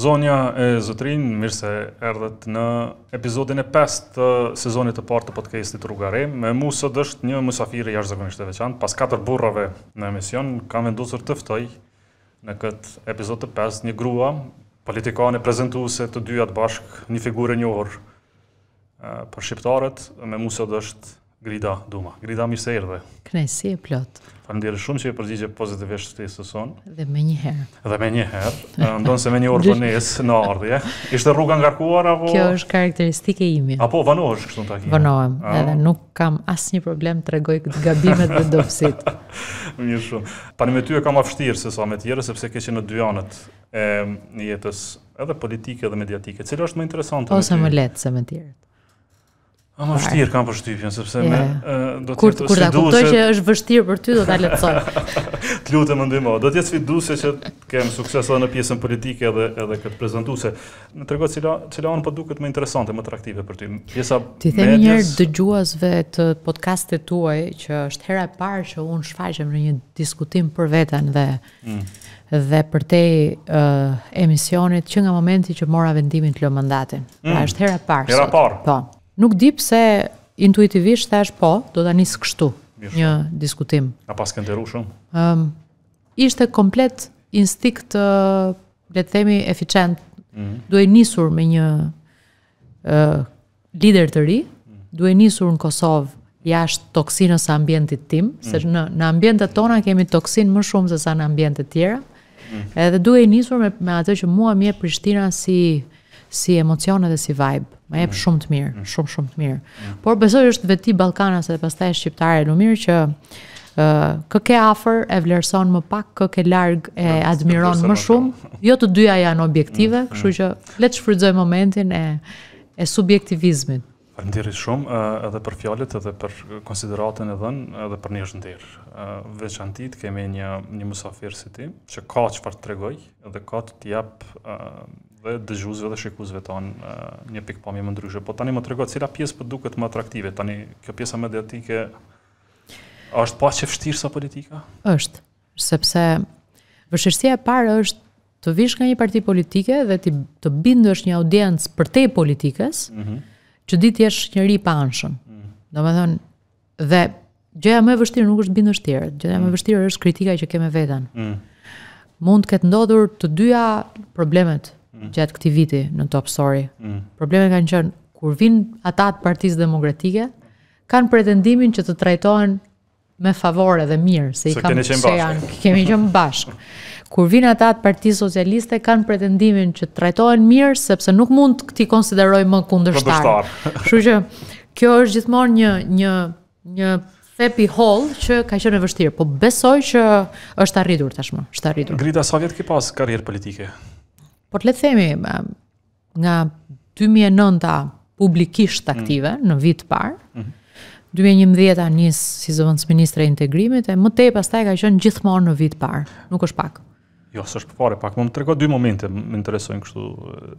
Zonja e zotrin, mirë se erdhët në epizodin e 5 të sezonit të partë të podcastit rrugare, Me mu së është një musafir jashtë jashtëzakonisht e veçantë. Pas 4 burrave në emision, kam vendosur të ftoj në këtë epizod të 5 një grua, politikane prezentuese të dyja bashkë, një figurë e njohur eh, për shqiptarët. Me mu së është Grida Duma. Grida mi se erdhe. Kënaqësi e plot. Faleminderit shumë që e përgjigje pozitivisht ftesës sonë. Dhe më një herë. Dhe më një herë, ndonse me një orë vonesë në ardhje. Ishte rruga ngarkuar apo Kjo është karakteristike ime. Apo vanohesh kështu takim? Vanohem, edhe nuk kam asnjë problem të rregoj gabimet dhe dobësit. Mirë shumë. Panë me ty e kam vështirë se sa me tjerë sepse ke në dy anët e jetës, edhe politike edhe mediatike. Cila është më interesante? Ose më lehtë se me tjerët. Ëm vështirë kam përshtypjen sepse me do të kur kuptoj që është vështirë për ty do ta lehtësoj. të lutem më ndihmo. Do të jetë duse që kemë kem sukses edhe në pjesën politike edhe edhe këtë prezantuese. Më tregu cila cila on po duket më interesante, më atraktive për ty. Pjesa Ti them medjes... një të podcastit tuaj që është hera e parë që unë shfaqem në një diskutim për veten dhe mm. dhe për te emisionit që nga momenti që mora vendimin të lë mandatin. Pra mm. është hera e parë. Hera parë. Po nuk di pse intuitivisht thash po, do ta nis kështu. një diskutim. A pas kënë të ru shumë? Um, ishte komplet instikt, uh, le të themi, eficient. Mm -hmm. Duhe nisur me një uh, lider të ri, mm -hmm. duhe nisur në Kosovë jashtë toksinës e ambientit tim, mm -hmm. se në, në ambientet tona kemi toksin më shumë se sa në ambientet tjera, mm -hmm. edhe duhe nisur me, me atë që mua mje Prishtina si uh, si emocione dhe si vibe. Më jep mm. shumë të mirë, mm. shumë shumë të mirë. Mm. Por besoj është veti ballkanas edhe pastaj shqiptare, më mirë që ë kë ke afër e vlerëson më pak, kë ke larg e admiron më shumë. Jo të dyja janë objektive, kështu që le të shfrytëzoj momentin e e subjektivizmit. Faleminderit shumë edhe për fjalët edhe për konsideratën e dhënë edhe për një shëndër. Veçantit kemi një një musafir si ti që ka çfarë të tregoj dhe ka të jap dhe dëgjuesve dhe shikuesve ton eh, një pikpamje më ndryshe. Po tani më tregon cila pjesë po duket më atraktive. Tani kjo pjesa mediatike është pa që vështirë sa politika? Është, sepse vështirësia e parë është të vish nga një parti politike dhe të, të bindësh një audiencë për te politikës, mm -hmm. që ditë jesh njëri pa anshëm. Mm. Do me dhe gjëja më e vështirë nuk është bindësh tjere, gjëja mm. më e mhm. vështirë është kritika që keme vetën. Mm. Mund këtë ndodhur të dyja problemet, mm. gjatë këtij viti në Top Story. Mm. Problemi kanë qenë kur vin ata të Partisë Demokratike kanë pretendimin që të trajtohen me favore dhe mirë, se i kam se janë, kemi qenë bashkë. Kur vin ata të Partisë Socialiste kanë pretendimin që të trajtohen mirë sepse nuk mund të ti konsideroj më kundërshtar. Kështu që kjo është gjithmonë një një një Epi Hall që ka qenë e vështirë, po besoj që është arritur tashmë, është arritur. Grita sa vjet ke pas karrierë politike? Por të le themi, nga 2009 ta publikisht aktive mm. në vitë parë, mm -hmm. 2011 njësë si zëvëndës Ministre Integrimit, e më te pas taj ka qënë gjithmonë në vitë parë, nuk është pak. Jo, së është përpare pak, po më më trego dy momente, më interesojnë kështu,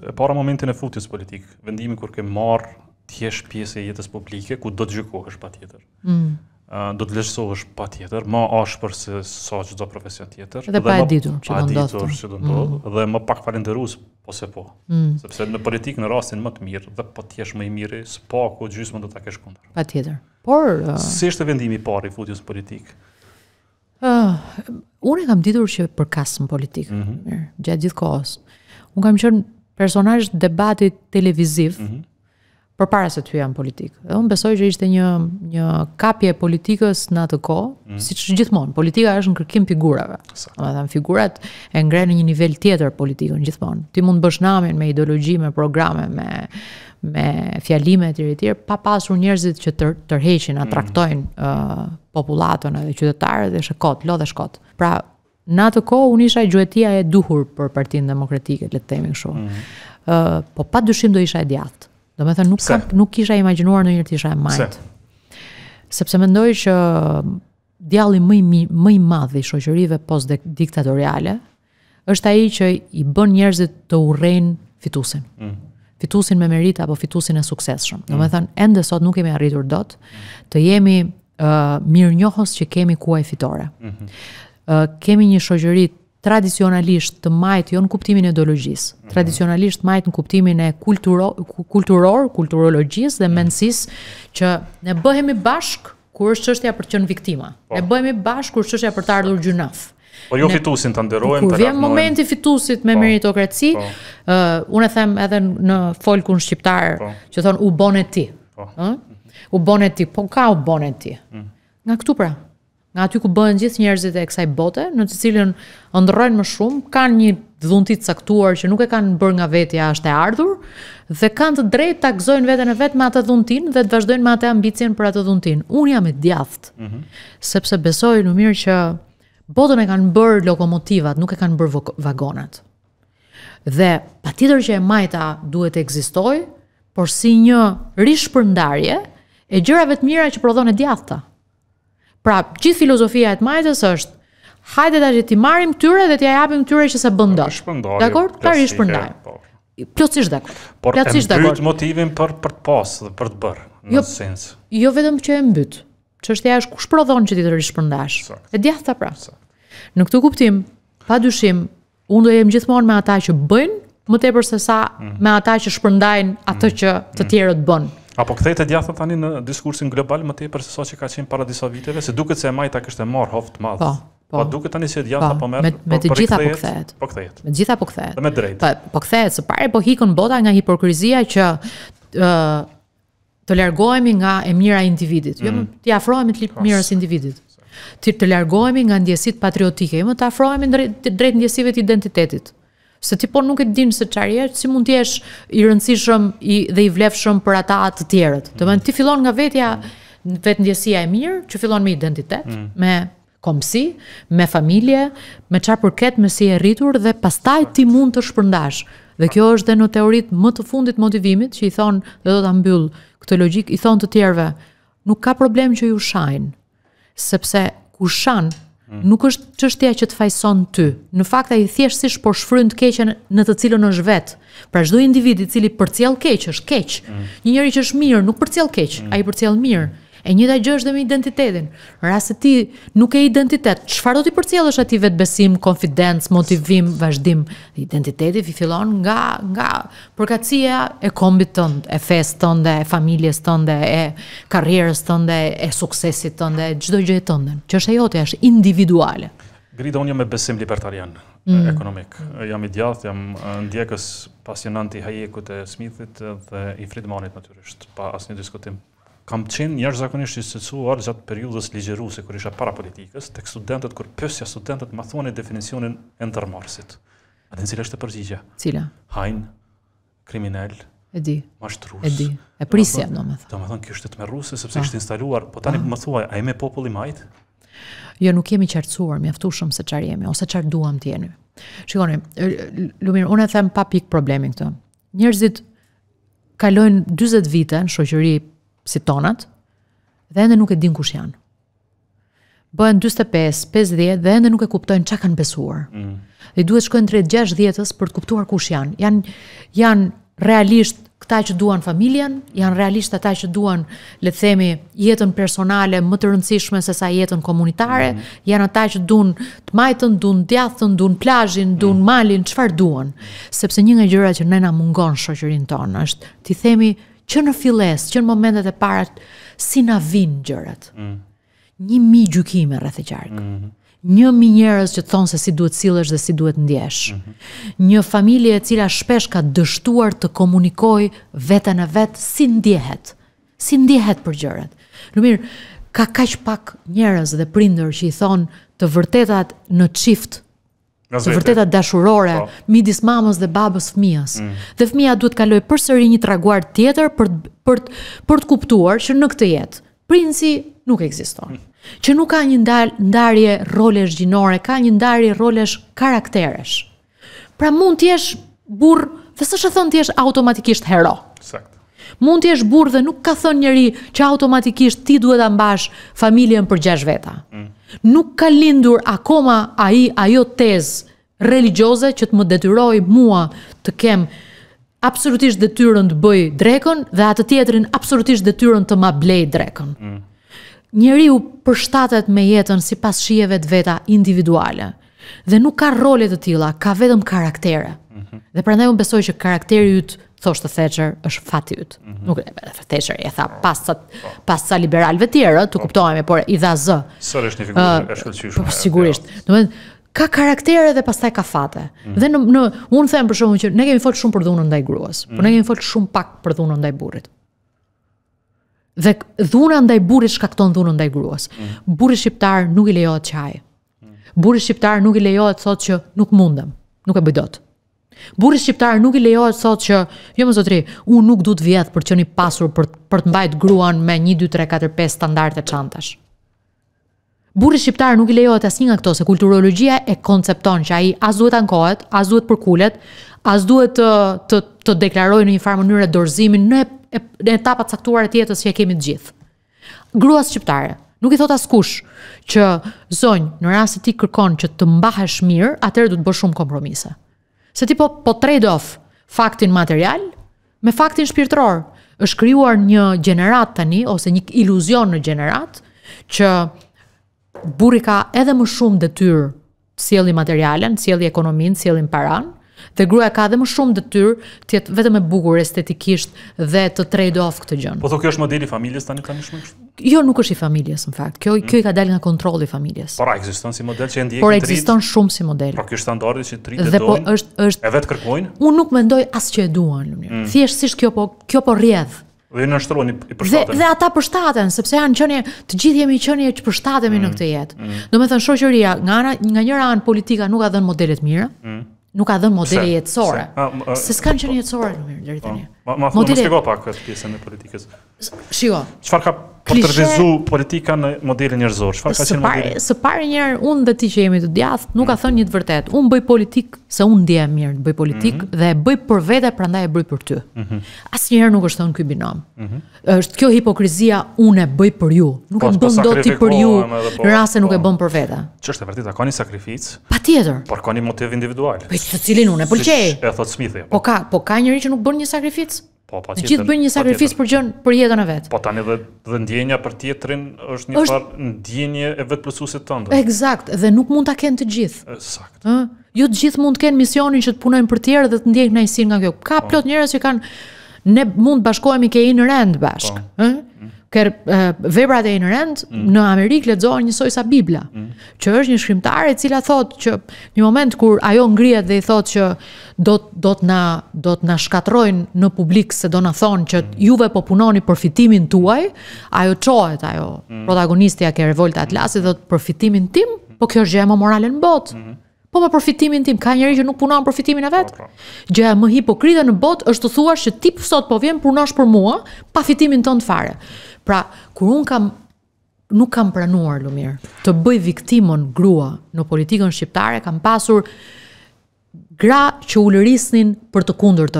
e para momente në futjes politikë, vendimi kur ke marë jesh pjesë e jetës publike, ku do të gjykohesh patjetër. pa mm do të vlerësohesh patjetër, më ashpër se sa çdo profesion tjetër. Edhe pa ditur që do Pa ditur që do të ndodhë mm. dhe më pak falendërues po po. Mm. Sepse në politikë në rastin më të mirë dhe po të jesh më i miri, s'po ku gjysmë do ta kesh kundër. Patjetër. Por uh, si është vendimi i parë i futjes politik? Uh, unë e kam ditur që për politikë, politike, mhm. mirë, gjatë gjithkohës. Unë kam qenë personazh debatit televiziv, mhm për para se ty janë politikë. Dhe unë besoj që ishte një, një kapje e politikës në atë ko, mm si që gjithmonë, politika është në kërkim figurave. Sa. Dhe në figurat e ngrenë në një nivel tjetër politikën gjithmonë. Ti mund bësh me ideologi, me programe, me, me fjalime e tjere tjere, pa pasur njerëzit që të, tërheqin, mhm. atraktojnë mm uh, populatën edhe qytetarë dhe shkot, lo dhe shkot. Pra, në atë ko, unë isha i gjuetia e duhur për partinë demokratike, le të temi shumë. Mhm. Mm uh, po pa dyshim do isha e djathë. Do me thënë, nuk, kam, nuk kisha imaginuar në njërë isha e majtë. Sepse me ndoj që djali më i më i madh i shoqërive post diktatoriale është ai që i bën njerëzit të urejnë fitusin. Mm. Fitusin me merita, apo fitusin e suksesshëm. Mm. Domethënë ende sot nuk kemi arritur dot të jemi uh, mirënjohës që kemi kuaj fitore. Mm -hmm. uh, kemi një shoqëri tradicionalisht të majtë jo në kuptimin e ideologjisë, mm -hmm. tradicionalisht majtë në kuptimin e kulturo, kulturor, kulturologjisë dhe mhm. mendësisë që ne bëhemi bashk kur është çështja për të qenë viktima. Po. Ne bëhemi bashk kur është çështja për të ardhur po. gjynaf. Po jo fitusin të nderojmë, të Kur vjen momenti fitusit me po, meritokraci, Uh, unë e them edhe në folkun shqiptar, po. që thonë u bonet ti. Po. Uh? U bonet ti, po ka u bonet ti. Mm. Nga këtu pra, nga aty ku bëhen gjithë njerëzit e kësaj bote, në të cilën ëndërrojnë më shumë, kanë një dhunti të caktuar që nuk e kanë bërë nga vetja, është e ardhur, dhe kanë të drejtë ta gëzojnë veten e vet me atë dhuntin dhe të vazhdojnë me atë ambicien për atë dhuntin. Unë jam e djathtë. Ëh. Mm -hmm. Sepse besoj në mirë që botën e kanë bërë lokomotivat, nuk e kanë bërë vagonat. Dhe patjetër që e majta duhet të ekzistojë, por si një rishpërndarje e gjërave të mira që prodhon e djathta. Pra, gjithë filozofia e të majtës është hajde ta që ti marrim këtyre dhe t'ja japim këtyre që sa bën dot. Dakor? Parish jo për ndaj. Po. Plotësisht dakor. Por plotësisht dakor. Për motivin për për të pas dhe për të bërë. Në jo, sens. Jo vetëm që e mbyt. Çështja është kush prodhon që ti të rishpërndash. E djathta ta pra. Në këtë kuptim, padyshim, unë do jem gjithmonë me ata që bëjnë më tepër se sa mm. me ata që shpërndajnë atë mm. që të mm. tjerët bën. Apo kthehet e djathtë tani në diskursin global më tepër se sa që ka qenë para disa viteve, se duket se e majta kishte marr hof të madh. Po, po. Po duket tani se e djathta po merr. Me, me po, të gjitha po kthehet. Po kthehet. Me të gjitha po kthehet. Po me drejtë. Po, po kthehet se pari po hikon bota nga hipokrizia që ë të largohemi nga e mira e individit. Jo, mm. Jo të afrohemi të mirës individit. Të të largohemi nga ndjesitë patriotike, jo të afrohemi drejt ndjesive të identitetit se ti po nuk e din se çfarë je, si mund të jesh i rëndësishëm i dhe i vlefshëm për ata të tjerët. Do të thënë ti fillon nga vetja, vetëndjesia e mirë, që fillon me identitet, mm. me komsi, me familje, me çfarë përket me si e rritur dhe pastaj ti mund të shpërndash. Dhe kjo është dhe në teorit më të fundit motivimit që i thonë dhe do të ambyllë këtë logik, i thonë të tjerve, nuk ka problem që ju shajnë, sepse ku shanë Mhm. nuk është çështja që të fajson ty. Në fakt ai thjesht si po shfryn të keqen në të cilën është vet. Pra çdo individ i cili përcjell keq është keq. Mm. Një njeri që është mirë nuk përcjell keq, mm. ai përcjell mirë. E njëta gjë është dhe me identitetin. Rase ti nuk e identitet, çfarë do ti përcjellësh aty vetë besim, konfidencë, motivim, vazhdim? Identiteti vi fillon nga nga përkatësia e kombit tënd, e fesë tënde, e familjes tënde, e karrierës tënde, e suksesit tënde, çdo gjë e tënde, që është e jote, është individuale. Grida unë me besim libertarian. Mm. Eh, ekonomik. Eh, jam i djathtë, jam eh, ndjekës pasionant i Hayekut e Smithit dhe i Friedmanit natyrisht, pa asnjë diskutim kam qenë njërë zakonisht i sëcuar gjatë periudës ligjeruse, kër isha para politikës, tek studentet, kër pësja studentet ma thoni definicionin e ndërmarsit. A dhe në cilë është të përgjigja? Cila? Hajn, kriminell, e di, mashtrus. E di, e prisja, do me thonë. Do me thonë, kjo është të meruse, sepse po. ishte instaluar, po tani po. më thuaj, a ime populli majt? Jo, nuk jemi qartësuar, mjaftushëm se qarë jemi, ose qarë duham jeni. Shikoni, Lumir, unë e them pa pikë problemin këto. Njerëzit kalojnë 20 vite në shoqëri si tonat, dhe ende nuk e din kush janë. Bëhen 45, 50 dhe ende nuk e kuptojnë çka kanë besuar. Mm. Dhe duhet shkojnë drejt 60-s për të kuptuar kush janë. Jan janë realisht këta që duan familjen, janë realisht ata që duan, le të themi, jetën personale më të rëndësishme se sa jetën komunitare, mm. janë ata që duan të majtën, duan djathtën, duan plazhin, mm. duan malin, çfarë duan. Sepse një nga gjërat që ne na mungon shoqërinë tonë është ti themi, që në filles, që në momentet e para si na vin gjërat. Mm. Një mi gjykime rreth e qark. Mm -hmm. Një mi njerëz që thon se si duhet sillesh dhe si duhet ndjesh. Mm -hmm. Një familje e cila shpesh ka dështuar të komunikojë vetën e vet si ndjehet. Si ndjehet për gjërat. Në mirë, ka kaq pak njerëz dhe prindër që i thon të vërtetat në çift Në vërtet dashurore, po. midis mamës dhe babës fëmijës. Mm. Dhe fëmija duhet të kalojë përsëri një traguar tjetër për të, për për të kuptuar që në këtë jetë princi nuk ekziston. Mm. Që nuk ka një ndarje rolesh gjinore, ka një ndarje rolesh karakteresh. Pra mund të jesh burr, dhe s'është thon ti jesh automatikisht hero. Sakt. Mund të jesh burr dhe nuk ka thon njerëj që automatikisht ti duhet ta mbash familjen për 6 veta. Mm nuk ka lindur akoma ai ajo tezë religjioze që të më detyroj mua të kem absolutisht detyrën të bëj drekën dhe atë tjetërin absolutisht detyrën të ma blej drekën. Mm. Njeri u përshtatet me jetën si pas shijeve të veta individuale dhe nuk ka rolet të tila, ka vetëm karaktere. Mm -hmm. Dhe prandaj unë besoj që karakteri jytë thoshtë Thatcher është fati yt. Mm -hmm. Nuk e vetë Thatcher, e tha pas sa pas sa liberalëve të tjerë, tu po. kuptohemi, por i dha z. Sër është një figurë uh, e Po sigurisht. Jo. Domethënë ka karakter edhe pastaj ka fate. Mm. Dhe në, në un them për shkakun që ne kemi fol shumë për dhunën ndaj gruas, mm. por ne mhm. kemi fol shumë pak për dhunën ndaj burrit. Dhe dhuna ndaj burrit shkakton dhunën ndaj gruas. Mm. Burri shqiptar nuk i lejohet çaj. Mm. Burri shqiptar nuk i lejohet thotë që nuk mundem, nuk e bëj dot. Mm. Burri shqiptar nuk i lejohet sot që, jo më sotri, unë nuk du të vjedh për që një pasur për, për të mbajt gruan me 1, 2, 3, 4, 5 standarte çantash. Burri shqiptar nuk i lejohet asnjë nga këto se kulturologjia e koncepton që ai as duhet ankohet, as duhet përkulet, as duhet të uh, të të deklarojë në një farë mënyrë dorëzimin në, në etapat caktuara të jetës që e kemi të gjithë. Grua shqiptare, nuk i thot askush që zonjë, në rast ti kërkon që të mbahesh mirë, atëherë do të bësh shumë kompromise se ti po po trade off faktin material me faktin shpirtëror. Është krijuar një gjenerat tani ose një iluzion në gjenerat që burri ka edhe më shumë detyrë sjellin materialen, sjellin ekonominë, sjellin paranë, Dhe gruaja ka dhe më shumë detyrë të jetë vetëm e bukur estetikisht dhe të trade off këtë gjë. Po thotë kjo është modeli i familjes tani tani shumë Jo nuk është i familjes në fakt. Kjo mm. kjo i ka dalë nga kontrolli i familjes. Por ekziston si model që e tri. Por ekziston shumë si model. Po ky standardi që tri dhe po është është e vetë kërkojnë. Unë nuk mendoj as që e duan. Mm. Thjesht sish kjo po kjo po rrjedh. Dhe na shtroni i përshtaten. Dhe, dhe ata përshtaten sepse janë qenie të gjithë jemi qenie që përshtatemi mm. në këtë jetë. Mm. Domethën shoqëria nga nga njëra anë politika nuk ka dhënë modele të mira. Mm nuk ka dhënë modele jetësore. Ah, Se s'kanë po, qenë po. jetësore në mirë deri po. tani. Ma, ma thua, më shpiko pak këtë pjesën e politikës. Shiko. Qfar ka portretizu politika në modelin njërzor? Qfar ka qenë modelin? Së pare njërë, unë dhe ti që jemi të djath, nuk ka mm. thënë një të vërtet. Unë bëj politikë se unë ndje mirë të bëj politikë mm. dhe bëj për vete, pra ndaj e bëj për ty. Mhm. Asë njërë nuk është thonë këj binom. Mhm. është kjo hipokrizia, unë e bëj për ju. Nuk po, e bëm do ti për ju, po, në rase nuk po. e bëm për vete. Që e vërtit, a ka një sakrific? Pa tjetër. Por ka një motiv individual. Po i të cilin unë e pëlqej. e thot Smithi. Po ka, po ka njëri që nuk bën një sakrific? Po, po, tjetër, gjithë bëjnë një sakrificë për gjën për jetën e vet. Po tani dhe dhe ndjenja për tjetrin është një është... farë ndjenje e vetplusuesit tënd. Eksakt, dhe nuk mund ta kenë të gjithë. Saktë. Ëh, jo të gjithë mund të kenë misionin që të punojnë për tjerë dhe të ndjejnë kënaqësi nga kjo. Ka po. plot njerëz që kanë ne mund të bashkohemi ke in rend bashk, po. ëh? ker veprat e inerent mm. në Amerikë lexohen njësoj sa Bibla, mm. që është një shkrimtar e cila thotë që një moment kur ajo ngrihet dhe i thotë që do do të na do të na shkatrojnë në publik se do na thonë që mm. juve po punoni përfitimin tuaj, ajo çohet ajo mm. protagonistja e revolta atlasit do të përfitimin tim, po kjo është gjë e morale në botë. Mm po me profitimin tim, ka njëri që nuk punon profitimin e vetë. Po, po. Gjëja më hipokrite në botë është të thua që ti sot po vjen punosh për mua, pa fitimin tënd të fare. Pra, kur unë kam, nuk kam pranuar, Lumir, të bëj viktimon grua në politikën shqiptare, kam pasur gra që ulërisnin për të kundur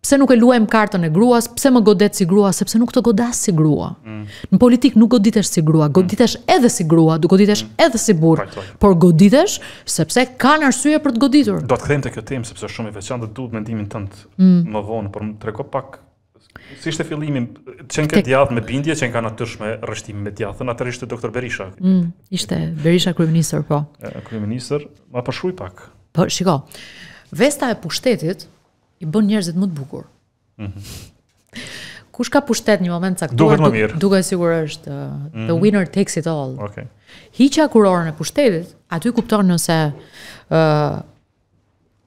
pse nuk e luajm kartën e gruas, pse më godet si grua, sepse nuk të godas si grua. Mm. Në politik nuk goditesh si grua, mm. goditesh mm. edhe si grua, do goditesh mm. edhe si burr, por goditesh sepse kanë arsye për të goditur. Do të kthejmë te kjo temë sepse shumë i veçantë duhet mendimin tënd mm. më vonë, por më treko pak Si ishte fillimi që nga djathë me bindje, që nga natyrshme rështim me djathën, atër ishte doktor Berisha. Mm, ishte Berisha kryeministër, po. Kryeministër, ma përshuj po pak. Po, shiko, vesta e pushtetit, i bën njerëzit më të bukur. Mhm. Kush ka pushtet një moment caktuar? Duhet më mirë. Duke sigur është uh, the mhm. winner takes it all. Okej. Okay. Hiqja kurorën e pushtetit, aty kupton nëse ë uh,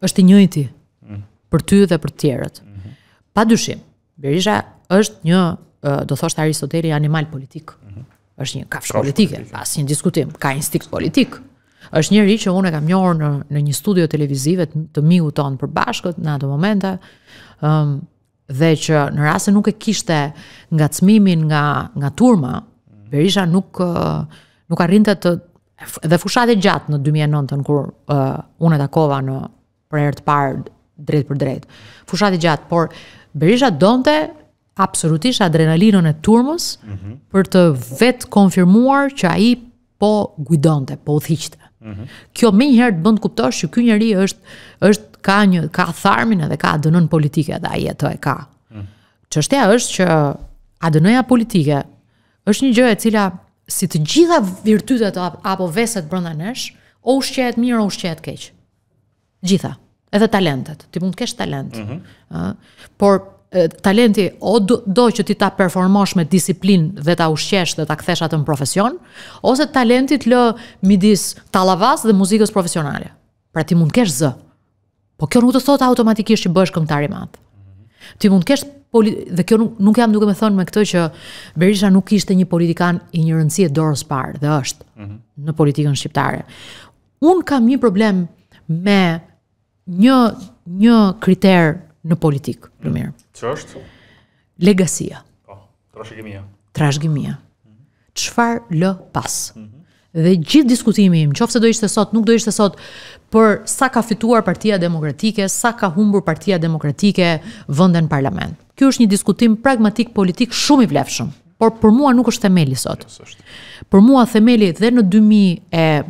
është i njëjti mhm. për ty dhe për të tjerët. Mhm. Pa dyshim, Berisha është një, uh, do thoshtë Aristoteli, animal politik. është një kafsh politike, pas një diskutim, ka instikt politik, është njëri që unë e kam njohur në në një studio televizive të miu ton përbashkët në ato momente. ëm um, dhe që në rast se nuk e kishte ngacmimin nga nga turma, mhm. Berisha nuk uh, nuk arrinte të dhe fushat e gjatë në 2009-ën kur uh, unë takova në për herë të parë drejt për drejt. Fushat e gjatë, por Berisha donte absolutisht adrenalinën e turmës mm -hmm. për të vetë konfirmuar që ai po gujdonte, po u thiqte. Mhm. Kjo më njëherë të bën të kuptosh që ky njeri është është ka një ka tharmin edhe ka dënën politike edhe ai ato e ka. Mhm. Çështja mm është që a ja politike është një gjë e cila si të gjitha virtytet apo veset brenda nesh, o ushqehet mirë o ushqehet keq. Gjitha, edhe talentet. Ti mund të kesh talent. Ëh. Mm -hmm. Por talenti o do, do që ti ta performosh me disiplinë dhe ta ushqesh dhe ta kthesh atë në profesion, ose talenti të lë midis tallavas dhe muzikës profesionale. Pra ti mund të kesh zë. Po kjo nuk do të thotë automatikisht që bësh këngëtar i madh. Mhm. Ti mund të kesh dhe kjo nuk, nuk jam duke më thënë me këtë që Berisha nuk ishte një politikan i një rëndësie dorës parë dhe është mm -hmm. në politikën shqiptare. Unë kam një problem me një, një kriterë në politikë, Lumir. Që është? Legasia. Po, oh, trashëgimia. Trashgimia. Mhm. Çfarë mm -hmm. lë pas? Mm -hmm. Dhe gjithë diskutimi im, qoftë se do ishte sot, nuk do ishte sot, për sa ka fituar Partia Demokratike, sa ka humbur Partia Demokratike vendin parlament. Ky është një diskutim pragmatik politik shumë i vlefshëm, por për mua nuk është themeli sot. Yes, për mua themeli dhe në 2000 e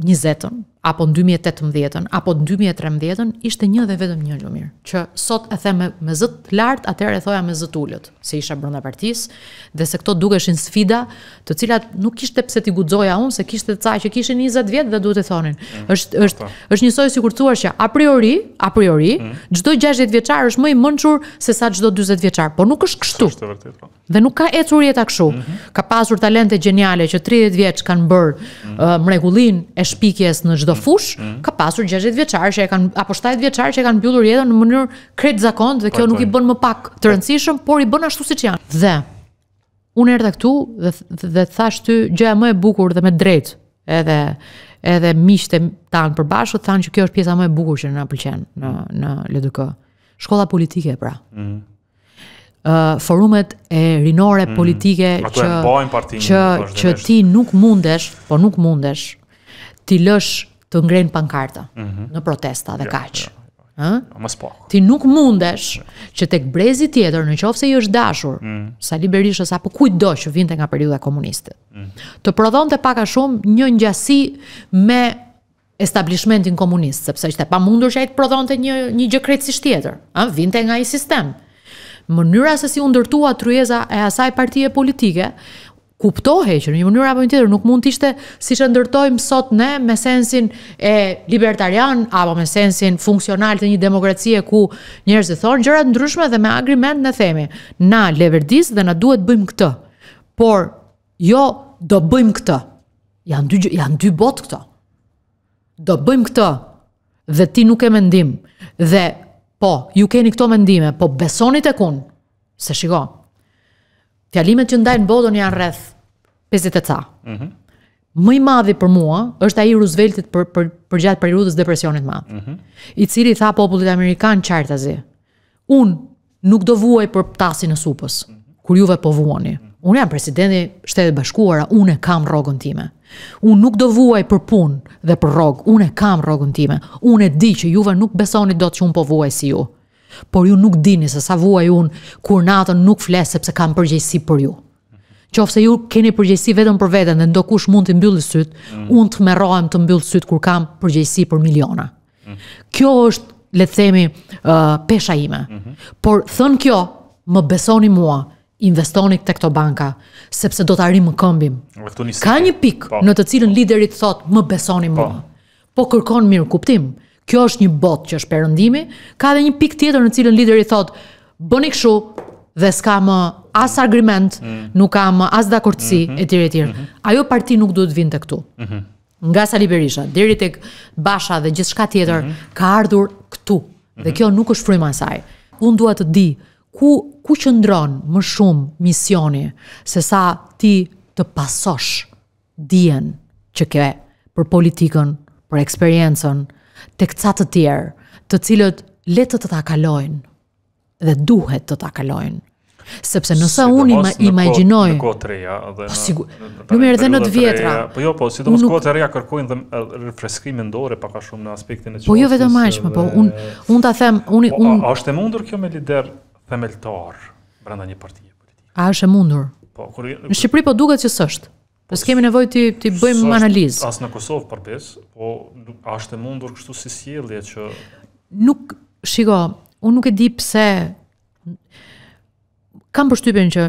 20-ën, apo në 2018-ën apo në 2013-ën ishte një dhe vetëm një lumir. Që sot e them me zot lart, atër e thoja me zot ulët, se isha brenda partisë dhe se këto dukeshin sfida, të cilat nuk kishte pse ti gudzoja unë se kishte ca që kishin 20 vjet dhe duhet e thonin. Mm. është po, po. është njësoj sikur thua që a priori, a priori, mm. çdo 60 vjeçar është më i mençur se sa çdo 40 vjeçar, por nuk është kështu. Është vërtet po. Dhe nuk ka ecur jeta kështu. Mm -hmm. Ka pasur talente geniale që 30 vjeç kanë bërë mhm. uh, mrekullinë e shpikjes në çdo mhm. fush mm -hmm. ka pasur 60 vjeçar që e kanë apo 70 vjeçar që e kanë mbyllur jetën në mënyrë krejt zakon dhe kjo pa, nuk i bën më pak të rëndësishëm, por i bën ashtu siç janë. Dhe unë erdha këtu dhe dhe, dhe thash ty gjëja më e bukur dhe më drejt, edhe edhe miqtë tan përbashkë thanë që kjo është pjesa më e bukur që na pëlqen në në LDK. Shkolla politike pra. Mm -hmm ë forumet e rinore mm politike që që që ti nuk mundesh, po nuk mundesh ti lësh të ngrenë pankarta mm -hmm. në protesta dhe ja, jo, kaq. Ja. Jo, jo, mos po. Ti nuk mundesh që tek brezi tjetër, nëse i është dashur, mm. Sali Berishës apo kujtdo që vinte nga periudha komuniste. Mm. Të prodhonte pak a shumë një ngjasi me establishmentin komunist, sepse ishte pamundur që ai të prodhonte një një gjë krejtësisht tjetër. Ëh, vinte nga ai sistem. Mënyra se si u ndërtua tryeza e asaj partie politike, kuptohej që në një mënyrë apo një tjetër nuk mund të ishte siç e ndërtojmë sot ne me sensin e libertarian apo me sensin funksional të një demokracie ku njerëzit thonë gjëra të ndryshme dhe me agreement në themi, na leverdis dhe na duhet bëjmë këtë. Por jo do bëjmë këtë. Janë dy janë dy bot këto. Do bëjmë këtë dhe ti nuk e mendim. Dhe po, ju keni këto mendime, po besoni tek unë. Se shiko, Fjalimet që ndajnë botën janë rreth 50 ca. Mhm. Mm Më i madhi për mua është ai Rooseveltit për për për gjatë periudhës depresionit madh. Mhm. Mm I cili tha popullit amerikan qartazi. Un nuk do vuaj për ptasin e supës. Mm -hmm. Kur juve po vuani. Mm -hmm. Un jam presidenti i Shteteve Bashkuara, un e kam rrogën time. Un nuk do vuaj për punë dhe për rrog, un e kam rrogën time. Un e di që juve nuk besoni dot që un po vuaj si ju por ju nuk dini se sa vuaj unë kur natën nuk flesë sepse kam përgjegjësi për ju. Qofse ju keni përgjegjësi vetëm për veten dhe ndokush mund të mbyllë syt, mm. unë të merrohem të mbyll syt kur kam përgjegjësi për miliona. Mm. Kjo është le të themi uh, pesha ime. Mm -hmm. Por thon kjo, më besoni mua, investoni tek këto banka, sepse do të arrim këmbim. Ka një pikë po, në të cilën po, liderit thot, më besoni po. mua. Po kërkon mirë kuptim, kjo është një bot që është perëndimi, ka edhe një pikë tjetër në cilën lideri thot, bëni kështu dhe s'ka më as argument, mm. nuk ka më as dakordsi mm -hmm. etj etj. Mm -hmm. Ajo parti nuk duhet vinte këtu. Mm -hmm. Nga Sali Berisha deri tek Basha dhe gjithçka tjetër mm -hmm. ka ardhur këtu mm -hmm. dhe mhm. kjo nuk është fryma e saj. Unë dua të di ku ku qëndron më shumë misioni se sa ti të pasosh dijen që ke për politikën, për eksperiencën, mm të këtë të tjerë, të cilët letë të të akalojnë dhe duhet të të akalojnë. Sepse nësa unë i ma Në kohë të reja... Në dhe në të vjetra... Po jo, po, si do e kohë të reja kërkojnë dhe refreskimin dore, paka shumë në aspektin e qështës... Po jo, vetë majshme, po, unë të them... Po, a është e mundur kjo me lider themeltar, brenda një partijë politikë? A është e mundur? Po, në Shqipëri po duket që sështë. Po s'kemi nevojë ti ti bëjmë analizë. As në Kosovë për pes, po a është e mundur kështu si sjellje që nuk shiko, unë nuk e di pse kam përshtypjen që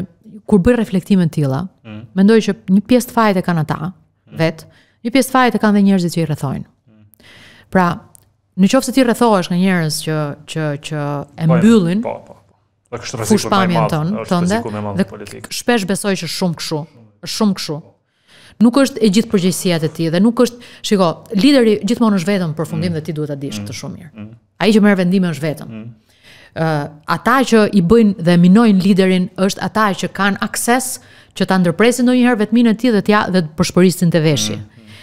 kur bëj reflektime të tilla, mm. mendoj që një pjesë të fajit e kanë ata mm. vet, një pjesë të fajit e kanë dhe njerëzit që i rrethojnë. Mm. Pra, në qoftë se ti rrethohesh nga njerëz që që që e mbyllin, po, po, po. Dhe kështu rreziku më i është më politik. Shpesh besoj që shumë kështu, mm. shumë kështu. Po nuk është e gjithë përgjegjësia e tij dhe nuk është, shikoj, lideri gjithmonë është vetëm për fundim mm. dhe ti duhet ta dish këtë mm. shumë mirë. Mm. Ai që merr vendime është vetëm. Mm. Uh, ata që i bëjnë dhe minojnë liderin është ata që kanë akses që ta ndërpresin ndonjëherë vetminë e tij dhe t'ja dhe të përshpërisin te veshit. Mm, mm.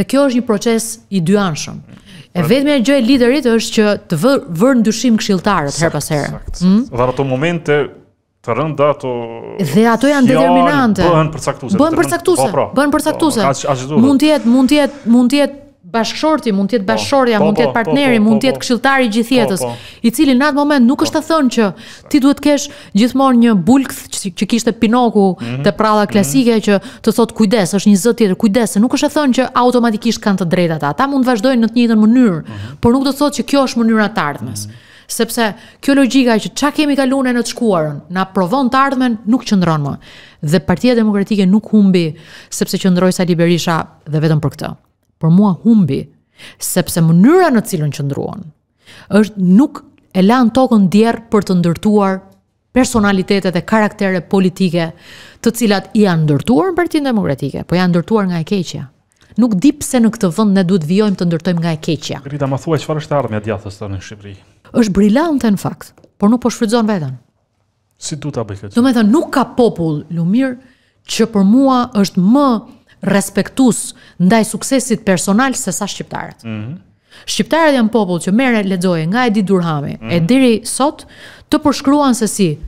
Dhe kjo është një proces i dyanshëm. Mm. E vetmja gjë e liderit është që të vërë vër këshilltarët her pas here. Mm? Dhe ato momente të rënda ato dhe ato janë determinante. Bëhen përcaktuese. Bëhen përcaktuese. Po, pra. Bëhen përcaktuese. Po, mund të jetë, mund të jetë, mund të jetë bashkëshorti, mund të jetë po, bashkëshorja, po, mund të jetë partneri, mund të jetë këshilltari i gjithë jetës, i cili në atë moment nuk është të thënë që ti duhet të kesh gjithmonë një bulk që, që kishte Pinoku mhm. te prralla mhm. klasike që të thotë kujdes, është një zë tjetër, kujdes, nuk është të thënë që automatikisht kanë të drejtat ata. mund të vazhdojnë në të njëjtën mënyrë, mhm. por nuk do të thotë që kjo është mënyra e ardhmes. Mm -hmm sepse kjo logjika që çka kemi kaluar në të shkuarën, na provon të ardhmen nuk qëndron më. Dhe Partia Demokratike nuk humbi sepse qëndroi Sali Berisha dhe vetëm për këtë. Por mua humbi sepse mënyra në cilën qëndruan është nuk e lan tokën djerë për të ndërtuar personalitetet e karaktere politike të cilat i janë ndërtuar në partinë demokratike, po janë ndërtuar nga e keqja. Nuk di pse në këtë vend ne duhet vjojmë të ndërtojmë nga e keqja. Rita, ma thuaj çfarë është ardhmja djathtës tonë në Shqipëri? është brillante në fakt, por nuk po shfrytëzon veten. Si du ta bëj këtë? Do të thënë nuk ka popull lumir që për mua është më respektues ndaj suksesit personal se sa shqiptarët. Ëh. Mm -hmm. Shqiptarët janë popull që merren lexoje nga Edi Durhami mm -hmm. e deri sot të përshkruan se si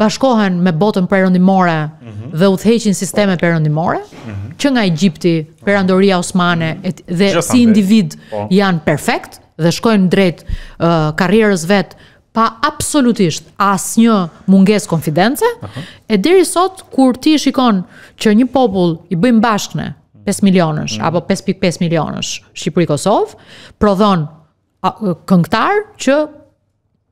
bashkohen me botën perëndimore mm -hmm. dhe udhëheqin sisteme perëndimore mm -hmm. që nga Egjipti, perandoria osmane mm -hmm. dhe si individ po. janë perfekt, mm dhe shkojnë drejt uh, karrierës vet pa absolutisht asnjë mungesë konfidence. Aha. E deri sot kur ti shikon që një popull i bëjmë bashkëne 5 milionësh mm. apo 5.5 milionësh Shqipëri Kosov prodhon këngëtar që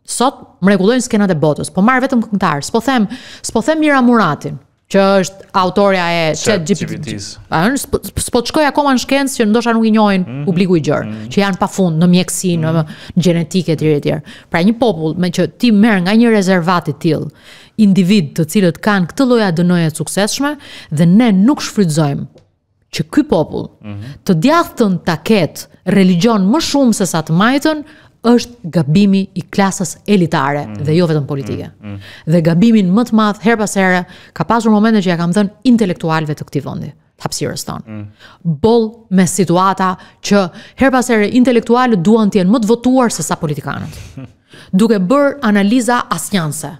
sot mrekullojnë skenat e botës, po marr vetëm këngëtar. S'po them, s'po them Mira Muratin, që është autoria e ChatGPT. A unë s'po të shkoj akoma në shkencë që ndoshta nuk i njohin mm -hmm. publiku i gjerë, mm -hmm. që janë pafund në mjeksi, mm -hmm. në mhm. gjenetikë etj etj. Pra një popull me që ti merr nga një rezervat i till, individ të cilët kanë këtë lloj adnoje të suksesshme dhe ne nuk shfrytëzojmë që ky popull mm -hmm. të djathtën ta ketë religion më shumë se sa të majtën, është gabimi i klasës elitare mm. dhe jo vetëm politike. Mm. mm. Dhe gabimin më të madh her pas here ka pasur momente që ja kam dhënë intelektualëve të këtij vendi hapësirës tonë. Mm. Boll me situata që her pas here intelektualët duan të jenë më të votuar se sa politikanët. Duke bërë analiza asnjëse,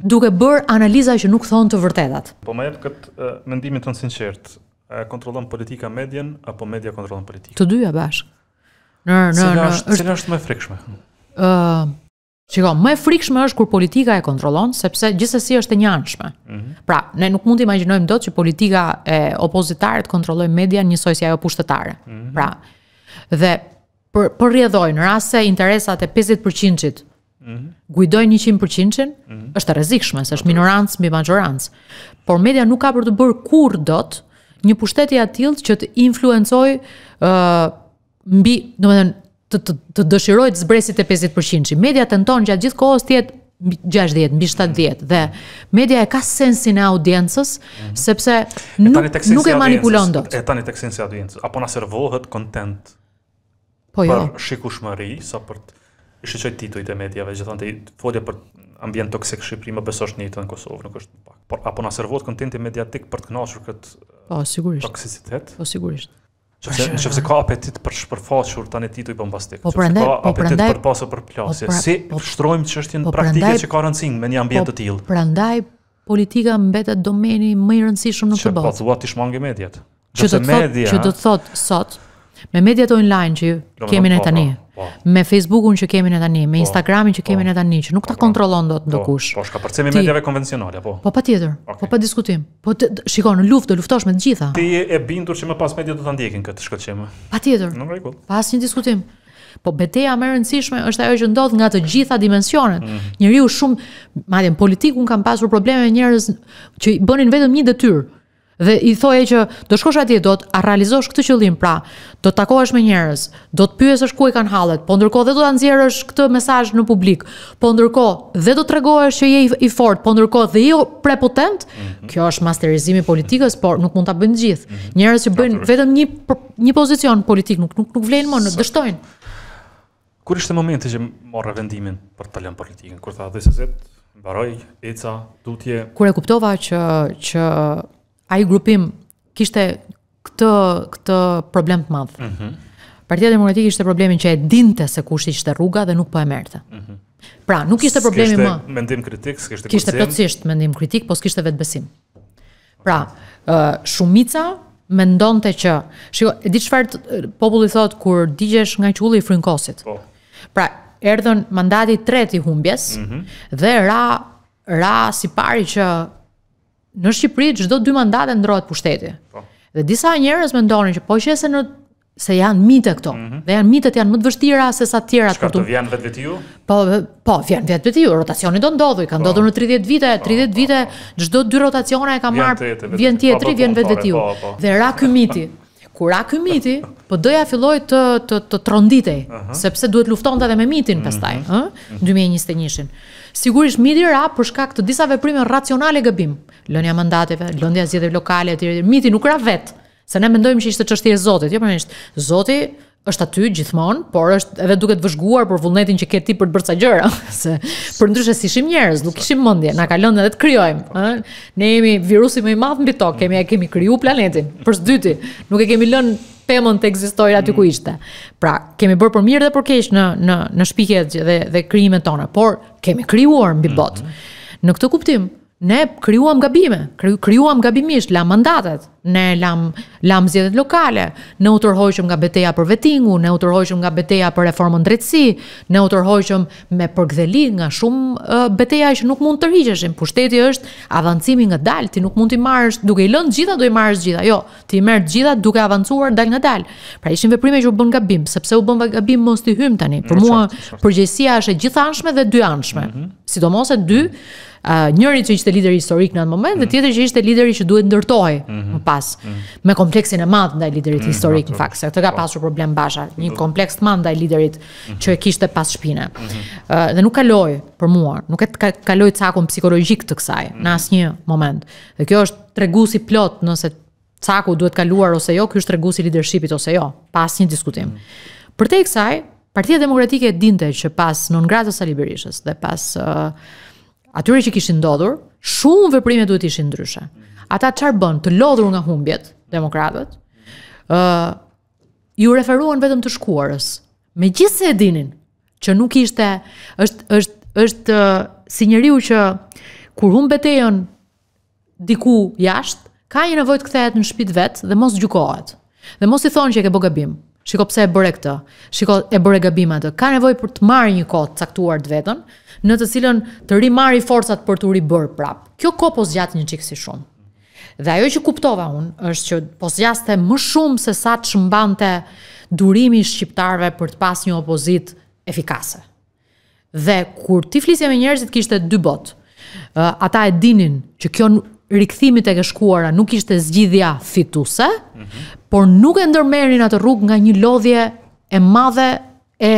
duke bërë analiza që nuk thon të vërtetat. Po më jep këtë uh, mendimin tonë sinqert. Uh, kontrollon politika median apo media kontrollon politikën? Të dyja bashkë. Në, në, në, është... është më frikshme? Uh, Qiko, më e frikshme është kur politika e kontrolon, sepse gjithsesi është e njanëshme. Mm -hmm. Pra, ne nuk mund të imagjinojmë do të që politika e opozitarit kontrolloj media njësoj si ajo pushtetare. Mm -hmm. Pra, dhe për, për rjedhoj në rase interesat e 50% qitë, mm -hmm. 100% qitë, mm -hmm. është rezikshme, se është minorancë, mbi majorancë. Por media nuk ka për të bërë kur do të një pushtetja tjilë që të influencoj uh, mbi, do të thënë, të të, të dëshirojt zbresit e 50 që Media tenton gjatë gjithë kohës të jetë mbi 60, mbi 70 dhe media e ka sensin e audiencës mm -hmm. sepse nuk e, nuk e manipulon dot. E tani tek sensi audiencës apo na servohet content. Po jo. Për shikueshmëri sa për të ishte çoj titujt e medjave, gjithonte folje për ambient toksik Shqipëri, më besosh në jetën në Kosovë, nuk është pak. Por apo na servohet contenti mediatik për të knashur këtë Po sigurisht. Toksicitet? Po sigurisht që se ka apetit për shpërfaqur të anë titu i bombastik, po prendaj, ka po apetit po për pasë për plasje, po pra, si po, shtrojmë që është po praktike që ka rëndësing me një ambjet po, të tilë. Po prandaj politika mbetet domeni më i rëndësishëm në të botë. Që të shmangë të shmangi Që do të thotë sot, me mediat online që kemi në tani, një, Po. Me Facebook-un që kemi ne tani, me pa. Po. Instagramin që kemi po. ne tani, që nuk ta kontrollon dot ndokush. Po, shka përcemi medjave konvencionale, po. Po patjetër. Okay. Po pa diskutim. Po shikon, në luftë, luftosh me të gjitha. Ti e bindur që më pas media do ta ndjekin këtë shkëlqim? Patjetër. Në rregull. Pa asnjë diskutim. Po beteja më e rëndësishme është ajo që ndodh nga të gjitha dimensionet. Mm -hmm. Njëriu shumë, madje politikun kanë pasur probleme me njerëz që i bënin vetëm një detyrë. Dhe i thoje që do shkosh atje do të realizosh këtë qëllim, pra, do të takohesh me njerëz, do të pyesësh ku e kanë hallet, po ndërkohë dhe do ta nxjerrësh këtë mesazh në publik. Po ndërkohë dhe do tregohesh që je i fortë, po ndërkohë dhe jo prepotent. Mm -hmm. Kjo është masterizimi politikës, por nuk mund ta bëjnë të gjithë. Mm -hmm. Njerëz që bëjnë vetëm një një pozicion politik nuk nuk, nuk vlejnë më, nuk dështojnë. Kur ishte momenti që morë vendimin për të lënë politikën, kur tha dhe se zetë, mbaroj eca, tutje? Kur e kuptova që, që ai grupim kishte këtë këtë problem të madh. Mhm. Partia Demokratike ishte problemin që e dinte se kush ishte rruga dhe nuk po e merrte. Mhm. pra, nuk ishte problemi më. Kishte mendim kritik, kishte kushtim. Kishte plotësisht mendim kritik, po s'kishte vetbesim. Pra, ë uh, shumica mendonte që, shiko, e di çfarë populli thot kur digjesh nga qulli i frynkosit. Po. Pra, erdhën mandati i tretë i humbjes mm -hmm. dhe ra ra si pari që në Shqipëri çdo dy mandate ndrohet pushteti. Po. Dhe disa njerëz mendonin që po qëse në se janë mitë këto. Mm -hmm. Dhe janë mitët janë më të vështira se sa të tjera këtu. Çfarë do vjen vetë vetë ju? Po, po, vjen vetë vetë ju. Rotacioni do ndodhë, ka po. ndodhur në 30 vite, po, 30 po, vite po. çdo po, dy rotacione e ka marr. Vjen tjetri, vjen vetë vetë ju. Dhe ra ky miti. Kur ra ky miti, po doja filloj filloi të të të tronditej, uh -huh. sepse duhet luftonte edhe me mitin mhm, pastaj, mhm. ëh, mhm. 2021-shin. Sigurisht miti ra për shkak të disa veprime racionale gabim. Lënia mandateve, lëndja zgjedhjeve lokale etj. Miti nuk ra vet. Se ne mendojmë që ishte çështje e Zotit, jo pranisht. Po, Zoti është aty gjithmonë, por është edhe duke të vëzhguar për vullnetin që ke ti për të bërë gjëra, se për ndryshe si ishim njerëz, nuk kishim mendje, na ka lënë edhe të krijojmë, ëh. Ne jemi virusi më i madh mbi tokë, kemi e kemi kriju planetin. Për së dyti, nuk e kemi lënë pemën të ekzistojë aty ku mm. ishte. Pra, kemi bërë për mirë dhe për keq në në në shpikjet dhe dhe krijimet tona, por kemi krijuar mbi mm, botë. Mm. Në këtë kuptim, ne krijuam gabime, krijuam gabimisht la mandatet, ne lam lam zgjedhjet lokale, ne utërhoqëm nga betejat për vetingu, ne utërhoqëm nga betejat për reformën drejtësi, ne utërhoqëm me përgdheli nga shumë uh, beteja që nuk mund të rigjeshim. Pushteti është avancimi nga ti nuk mund të marrësh duke i lënë gjitha do i marrësh gjitha. Jo, ti merr gjitha duke avancuar dal nga Pra ishin veprime që u bën gabim, sepse u bën gabim mos ti hym tani. Për mua përgjegjësia është e gjithanshme dhe dyanshme. Mm -hmm. Sidomos e dy mm -hmm uh, njëri që ishte lider historik në atë moment mm. dhe tjetri që ishte lideri që duhet ndërtohej mm -hmm. më pas mm -hmm. me kompleksin e madh ndaj liderit mm -hmm. historik në fakt se këtë ka po. pasur problem Basha, një mm-hmm. kompleks të madh ndaj liderit mm -hmm. që e kishte pas shpine. Mm -hmm. uh, dhe nuk kaloi për mua, nuk e kaloi cakun psikologjik të kësaj mm -hmm. në asnjë moment. Dhe kjo është tregusi plot nëse caku duhet kaluar ose jo, ky është tregusi leadershipit ose jo, pa asnjë diskutim. Mm -hmm. Për te i kësaj, Partia Demokratike dinte që pas non gratës Ali dhe pas uh, atyre që kishin ndodhur, shumë veprime duhet ishin ndryshe. Ata çfarë bën të lodhur nga humbjet demokratët? ë uh, ju referuan vetëm të shkuarës, megjithëse e dinin që nuk ishte është është është uh, si njeriu që kur humb betejën diku jashtë, ka një nevojë të kthehet në shtëpi vet dhe mos gjykohet. Dhe mos i thonë që e ke bogabim. Shiko pse e bëre këtë. Shiko e bëre gabim atë. Ka nevojë për të marrë një kohë caktuar të vetën, në të cilën të rimarrë forcat për të ribër prap. Kjo kohë po zgjat një çik si shumë. Dhe ajo që kuptova unë është që po zgjaste më shumë se sa çmbante durimi i shqiptarëve për të pas një opozit efikase. Dhe kur ti flisje me njerëzit kishte dy bot. ata e dinin që kjo rikthimit e këshkuara nuk ishte zgjidhja fituse, mm -hmm. por nuk e ndërmerin atë rrug nga një lodhje e madhe e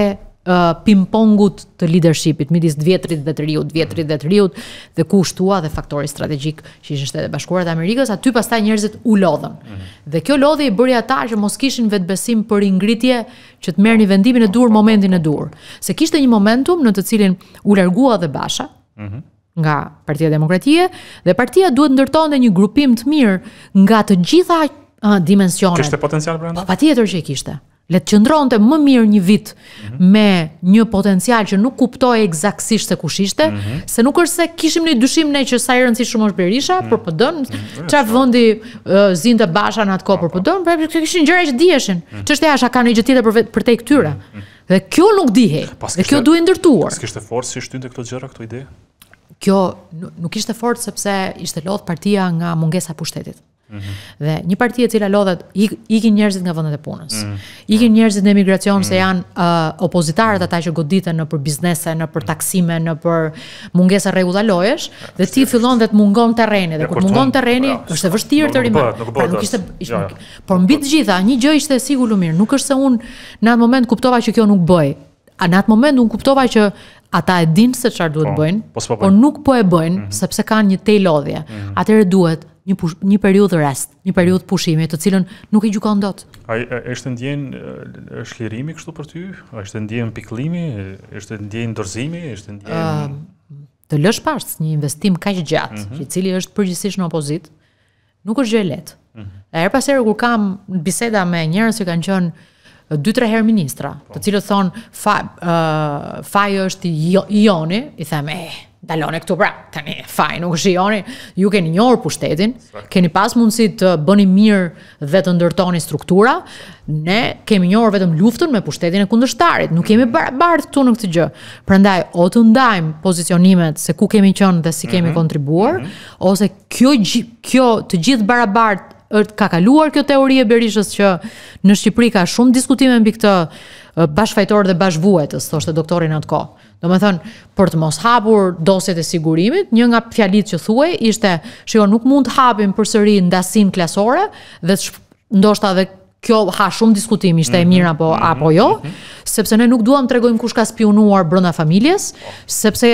uh, pingpongut të leadershipit midis të vjetrit dhe të riut, të vjetrit dhe të riut dhe ku shtua dhe faktori strategjik që ishte Shtetet e të Amerikës, aty pastaj njerëzit u lodhën. Mm -hmm. Dhe kjo lodhje i bëri ata që mos kishin vetbesim për ingritje që të një vendimin e dur momentin e dur. Se kishte një momentum në të cilin u largua dhe Basha. Mm -hmm nga Partia Demokratike dhe partia duhet ndërtonte një grupim të mirë nga të gjitha uh, dimensionet. Kishte potencial brenda? Patjetër që e kishte. Le të qëndronte më mirë një vit mm -hmm. me një potencial që nuk kuptoi eksaktësisht se kush ishte, mm -hmm. se nuk është se kishim ne dyshim ne që sa i rëndësishëm është Berisha mm -hmm. për PD-n, po mhm. çfarë mm -hmm. vendi uh, zinte Basha në atë kohë për po, PD-n, po pra kjo kishin gjëra që diheshin. Mhm. Çështja është a kanë një gjë tjetër për për te këtyre. Mm -hmm. Dhe kjo nuk dihej. Dhe kjo duhet ndërtuar. Kishte forcë si shtynte këto gjëra këto ide? kjo nuk ishte fort sepse ishte lodh partia nga mungesa e pushtetit. Mm -hmm. Dhe një parti e cila lodhet ikin njerëzit nga vendet e punës. Mm -hmm. Ikin njerëzit në emigracion mm -hmm. se mhm. janë uh, opozitarët mm -hmm. ata që goditen në për biznese, në për taksime, në për mungesa rregulla lojesh dhe ti fillon dhe të mungon terreni dhe kur të mungon terreni ja, pra, është e vështirë të rimë. nuk pra, ishte ishte ja, ja. por mbi të gjitha një gjë ishte e sigurt lumir, nuk është se un në atë moment kuptova që kjo nuk bëj. atë moment un kuptova që ata e dinë se çfarë duhet po, bëjnë, po bëjnë, por nuk po e bëjnë mm -hmm. sepse kanë një tej lodhje. Mm -hmm. Atëherë duhet një push, një periudhë rest, një periudhë pushimi, të cilën nuk e gjykon dot. Ai është ndjen është lirimi kështu për ty? A është ndjen pikëllimi? Është ndjen dorëzimi? Është ndjen uh, të lësh pas një investim kaq gjatë, mm -hmm. i cili është përgjithsisht në opozit, nuk është gjë e lehtë. Mm -hmm. pas herë kur kam biseda me njerëz që kanë qenë dy tre herë ministra, të po. cilët thon fa uh, faji është i jo-, joni, i them e eh, dalone këtu pra, tani faji nuk është i joni, ju keni njohur pushtetin, keni pas mundësi të bëni mirë dhe të ndërtoni struktura, ne kemi njohur vetëm luftën me pushtetin e kundërshtarit, nuk kemi barabartë këtu në këtë gjë. Prandaj o të ndajm pozicionimet se ku kemi qenë dhe si kemi mm -hmm. kontribuar mm -hmm. ose kjo kjo të gjithë barabartë është ka kaluar kjo teori e Berishës që në Shqipëri ka shumë diskutime mbi këtë bashfajtor dhe bashvuajtës, thoshte doktori në atë kohë. Do thënë, për të mos hapur dosjet e sigurimit, një nga fjalitë që thue, ishte, shiko nuk mund të hapim për sëri ndasin klasore, dhe ndoshta dhe kjo ha shumë diskutim, ishte e mirë po apo jo, mhm, sepse ne nuk duam tregojmë kush ka spionuar brenda familjes, sepse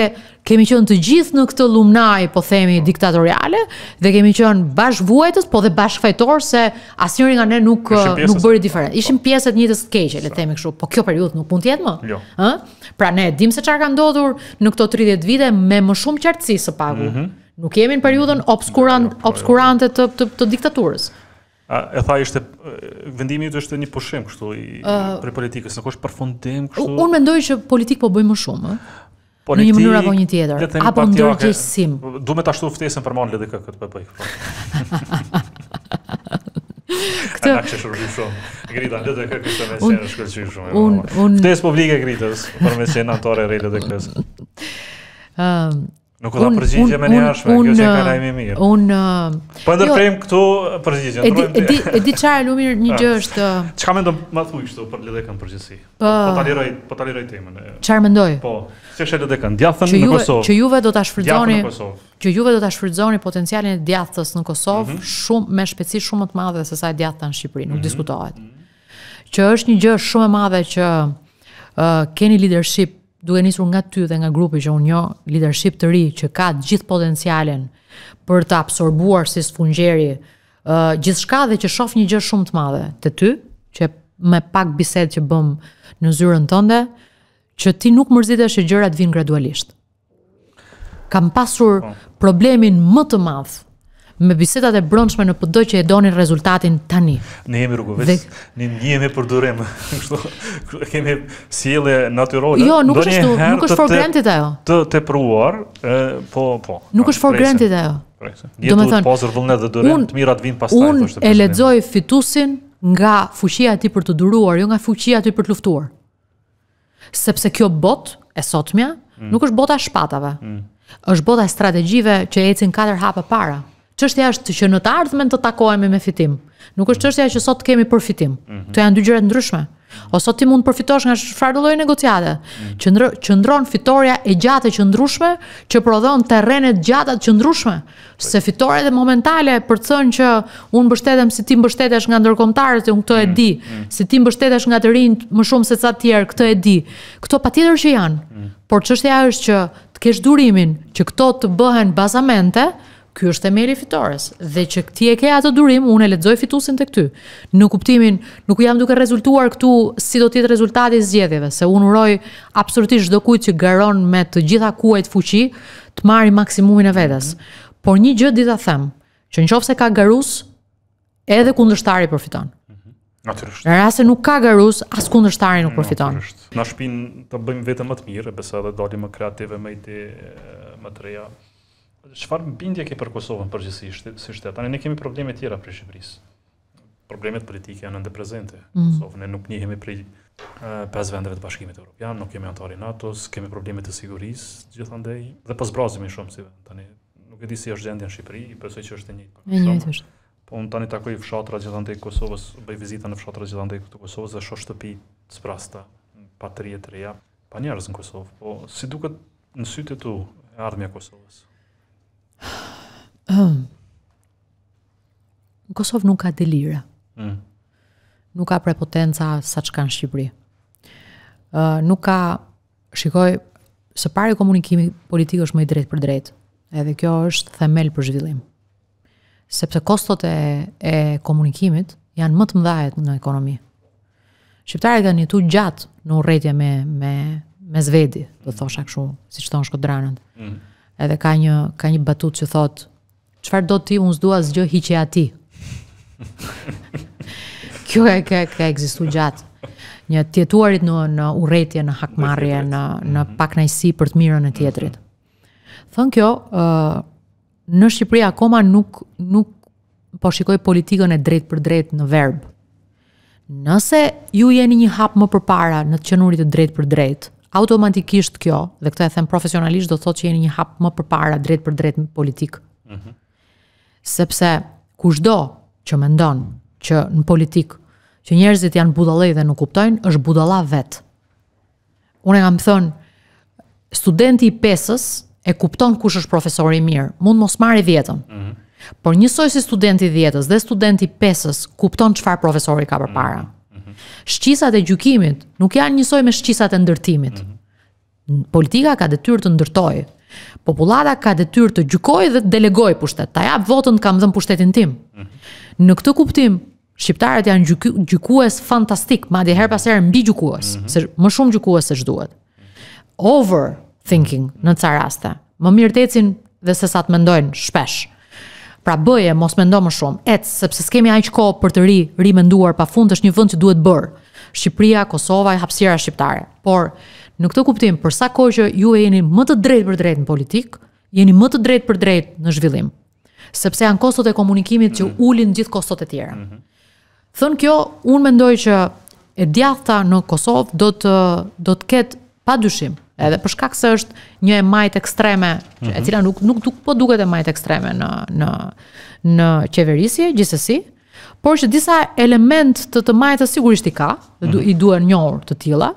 kemi qenë të gjithë në këtë lumnaj, po themi diktatoriale, dhe kemi qenë bashkëvuajtës, po dhe bashkëfajtor se asnjëri nga ne nuk nuk bëri diferencë. Ishim pjesë të njëjtës keqe, le të themi kështu, po kjo periudhë nuk mund të jetë më. Jo. Ëh? Pra ne dim se çfarë ka ndodhur në këto 30 vite me më shumë qartësi së paku. Nuk jemi në periudhën obskurant, jo, jo, po obskurante të, të, të diktaturës e tha ishte vendimi i tij është një pushim kështu i uh, për nuk është përfundim kështu. Unë un mendoj që politik po bëj më shumë, ë. Po në një mënyrë apo një tjetër, apo në gjithësim. Duhet ta ftesën për mandat LDK këtë PP. Këtë nuk është shumë shumë. Grita LDK këtë mesazh në shkëlqyer shumë. Unë unë ftesë publike gritës për mesazhin autorë rrele të këtë. Ëm Nuk ka përgjigje me njerësh, uh, kjo që ka lajmi i mirë. Un uh, Po ndërprem jo, këtu uh, përgjigjen. Edi edi edi çfarë një ah. gjë është. Çka mendon më thuj këtu për LDK-n përgjithësi? Po, po ta po taliroj liroj temën. Çfarë mendoj? Po, si është LDK? Djathtë në Kosovë. Që juve do ta shfrytëzoni. Që juve do ta shfrytëzoni potencialin e djathtës në Kosovë mm -hmm. shumë me shpejtësi shumë më të madhe se sa e djathta në Shqipëri, nuk mm -hmm. diskutohet. Mhm. Që është një gjë shumë e madhe që keni leadership duke nisur nga ty dhe nga grupi që unë jo, leadership të ri që ka gjith potencialen për të absorbuar si së fungjeri, uh, gjithë shka dhe që shof një gjë shumë të madhe të ty, që me pak biset që bëm në zyrën tënde, që ti nuk mërzit e shë gjërat vinë gradualisht. Kam pasur po. problemin më të madhë me bisedat e brendshme në PD që e donin rezultatin tani. Ne jemi rrugëves. Dhe... Ne ndjehemi për durim. Kështu kemi sjellje natyrore. Jo, nuk është nuk është for granted ajo. Të të provuar, po, po. Nuk është for granted ajo. Do të thonë, pozor dhe durim, të mirat vin pastaj, Unë e lexoj fitusin nga fuqia e tij për të duruar, jo nga fuqia e tij për të luftuar. Sepse kjo bot e sotmja mm. nuk është bota e shpatave. Mm është bota e strategjive që e ecin katër hapë para. Çështja është që në të ardhmen të takohemi me fitim. Nuk është çështja që sot kemi përfitim. Mm -hmm. Kto janë dy gjëra të ndryshme. Ose ti mund të përfitosh nga çfarë lloj negociate, mm -hmm. që ndro, që ndron fitoria e gjatë e qëndrueshme, që prodhon terrene të gjata të qëndrueshme, se fitoret e momentale për të thënë që un mbështetem si ti mbështetesh nga ndërkombëtarët, un këtë e mhm, di, mm -hmm. si ti mbështetesh nga të rinjt më shumë se ca të tjerë, këtë e di. Kto patjetër që janë. Mm -hmm. Por çështja është që të kesh durimin që këto të bëhen bazamente, ky është themeli fitores dhe që ti e ke atë durim, unë e lexoj fitusin tek ty. Në kuptimin, nuk jam duke rezultuar këtu si do të jetë rezultati i zgjedhjeve, se unë uroj absolutisht çdo kujt që garon me të gjitha kuajt fuqi të marrë maksimumin e vetes. Mm -hmm. Por një gjë dita ta them, që nëse ka garus, edhe kundërshtari përfiton. Mhm. Natyrisht. Në rast se nuk ka garus, as kundërshtari nuk mm, përfiton. Natyrisht. Na shpin të bëjmë vetëm më të mirë, besoj edhe dalim më kreative, me ide, më të reja çfarë bindje ke për Kosovën përgjithsisht si shtet? Tanë ne kemi probleme tjera për Shqipërisë. Problemet politike janë ende prezente. Mm. Kosovën ne nuk njihemi për pesë vendeve të Bashkimit Evropian, nuk kemi anëtarë NATO-s, kemi probleme të sigurisë, gjithandaj dhe po zbrazemi shumë si vend. Tanë nuk e di si është gjendja në Shqipëri, i besoj që është e njëjtë. Një është. Po un tani takoj fshatra gjithandaj Kosovës, bëj vizita në fshatra gjithandaj këtu Kosovës dhe shoh shtëpi sprasta, patrie të reja, pa njerëz në Kosovë. Po si duket në sytë tu e ardhmja Kosovës? Në Kosovë nuk ka delira. Mm. Nuk ka prepotenca sa që ka në Shqipëri. Uh, nuk ka, shikoj, së pari komunikimi politikë është më i drejtë për drejtë. Edhe kjo është themel për zhvillim. Sepse kostot e, e komunikimit janë më të mdhajet në ekonomi. Shqiptarët kanë jetu gjatë në uretje me, me, me zvedi, të thosha këshu, si që thonë shkodranët. Mm edhe ka një ka një batut që thot çfarë do ti unë s'dua asgjë hiqje aty. Kjo e ka ka ekzistuar gjatë një tjetuarit në në urrëtie në hakmarrje në në mhm. paknajsi për të mirën e tjetrit. Thon kjo ë uh, në Shqipëri akoma nuk nuk po shikoj politikën e drejtë për drejtë në verb. Nëse ju jeni një hap më përpara në të qenurit të drejtë për drejtë, automatikisht kjo, dhe këtë e them profesionalisht, do të thotë që jeni një hap më përpara drejt për drejt politik. Mm Sepse kushdo që mendon që në politik që njerëzit janë budallë dhe nuk kuptojnë, është budalla vet. Unë kam thënë studenti i pesës e kupton kush është profesori i mirë, mund mos marrë dhjetën. Mm Por njësoj si studenti i dhjetës dhe studenti i pesës kupton çfarë profesori ka përpara. Mm Shqisat e gjukimit nuk janë njësoj me shqisat e ndërtimit. Mm -hmm. Politika ka dhe tyrë të ndërtoj, populata ka dhe tyrë të gjukoj dhe të delegoj pushtet, ta jap votën të kam dhënë pushtetin tim. Mm -hmm. Në këtë kuptim, shqiptarët janë gjukues fantastik, madje dhe her mbi gjukues, mm -hmm. më shumë gjukues se ç'duhet. Overthinking në të sa më mirë të ecin dhe se sa të mendojnë shpesh Pra bëje, mos me ndo më shumë, etë, sepse s'kemi ajqë ko për të ri, ri menduar pa fund është një vënd që duhet bërë. Shqipria, Kosova e hapsira shqiptare. Por, në këtë kuptim, përsa kohë që ju e jeni më të drejt për drejt në politik, jeni më të drejt për drejt në zhvillim. Sepse janë kostot e komunikimit që mhm. ulin gjithë kostot e tjera. Mhm. Thënë kjo, unë mendoj që e djathta në Kosovë do të, do të ketë pa dyshim edhe për shkak se është një e majt ekstreme, e mhm. cila nuk nuk duk po duket e majt ekstreme në në në qeverisje gjithsesi, por që disa element të të majtë sigurisht i ka, dhe du, mhm. i duhen njohur të tilla,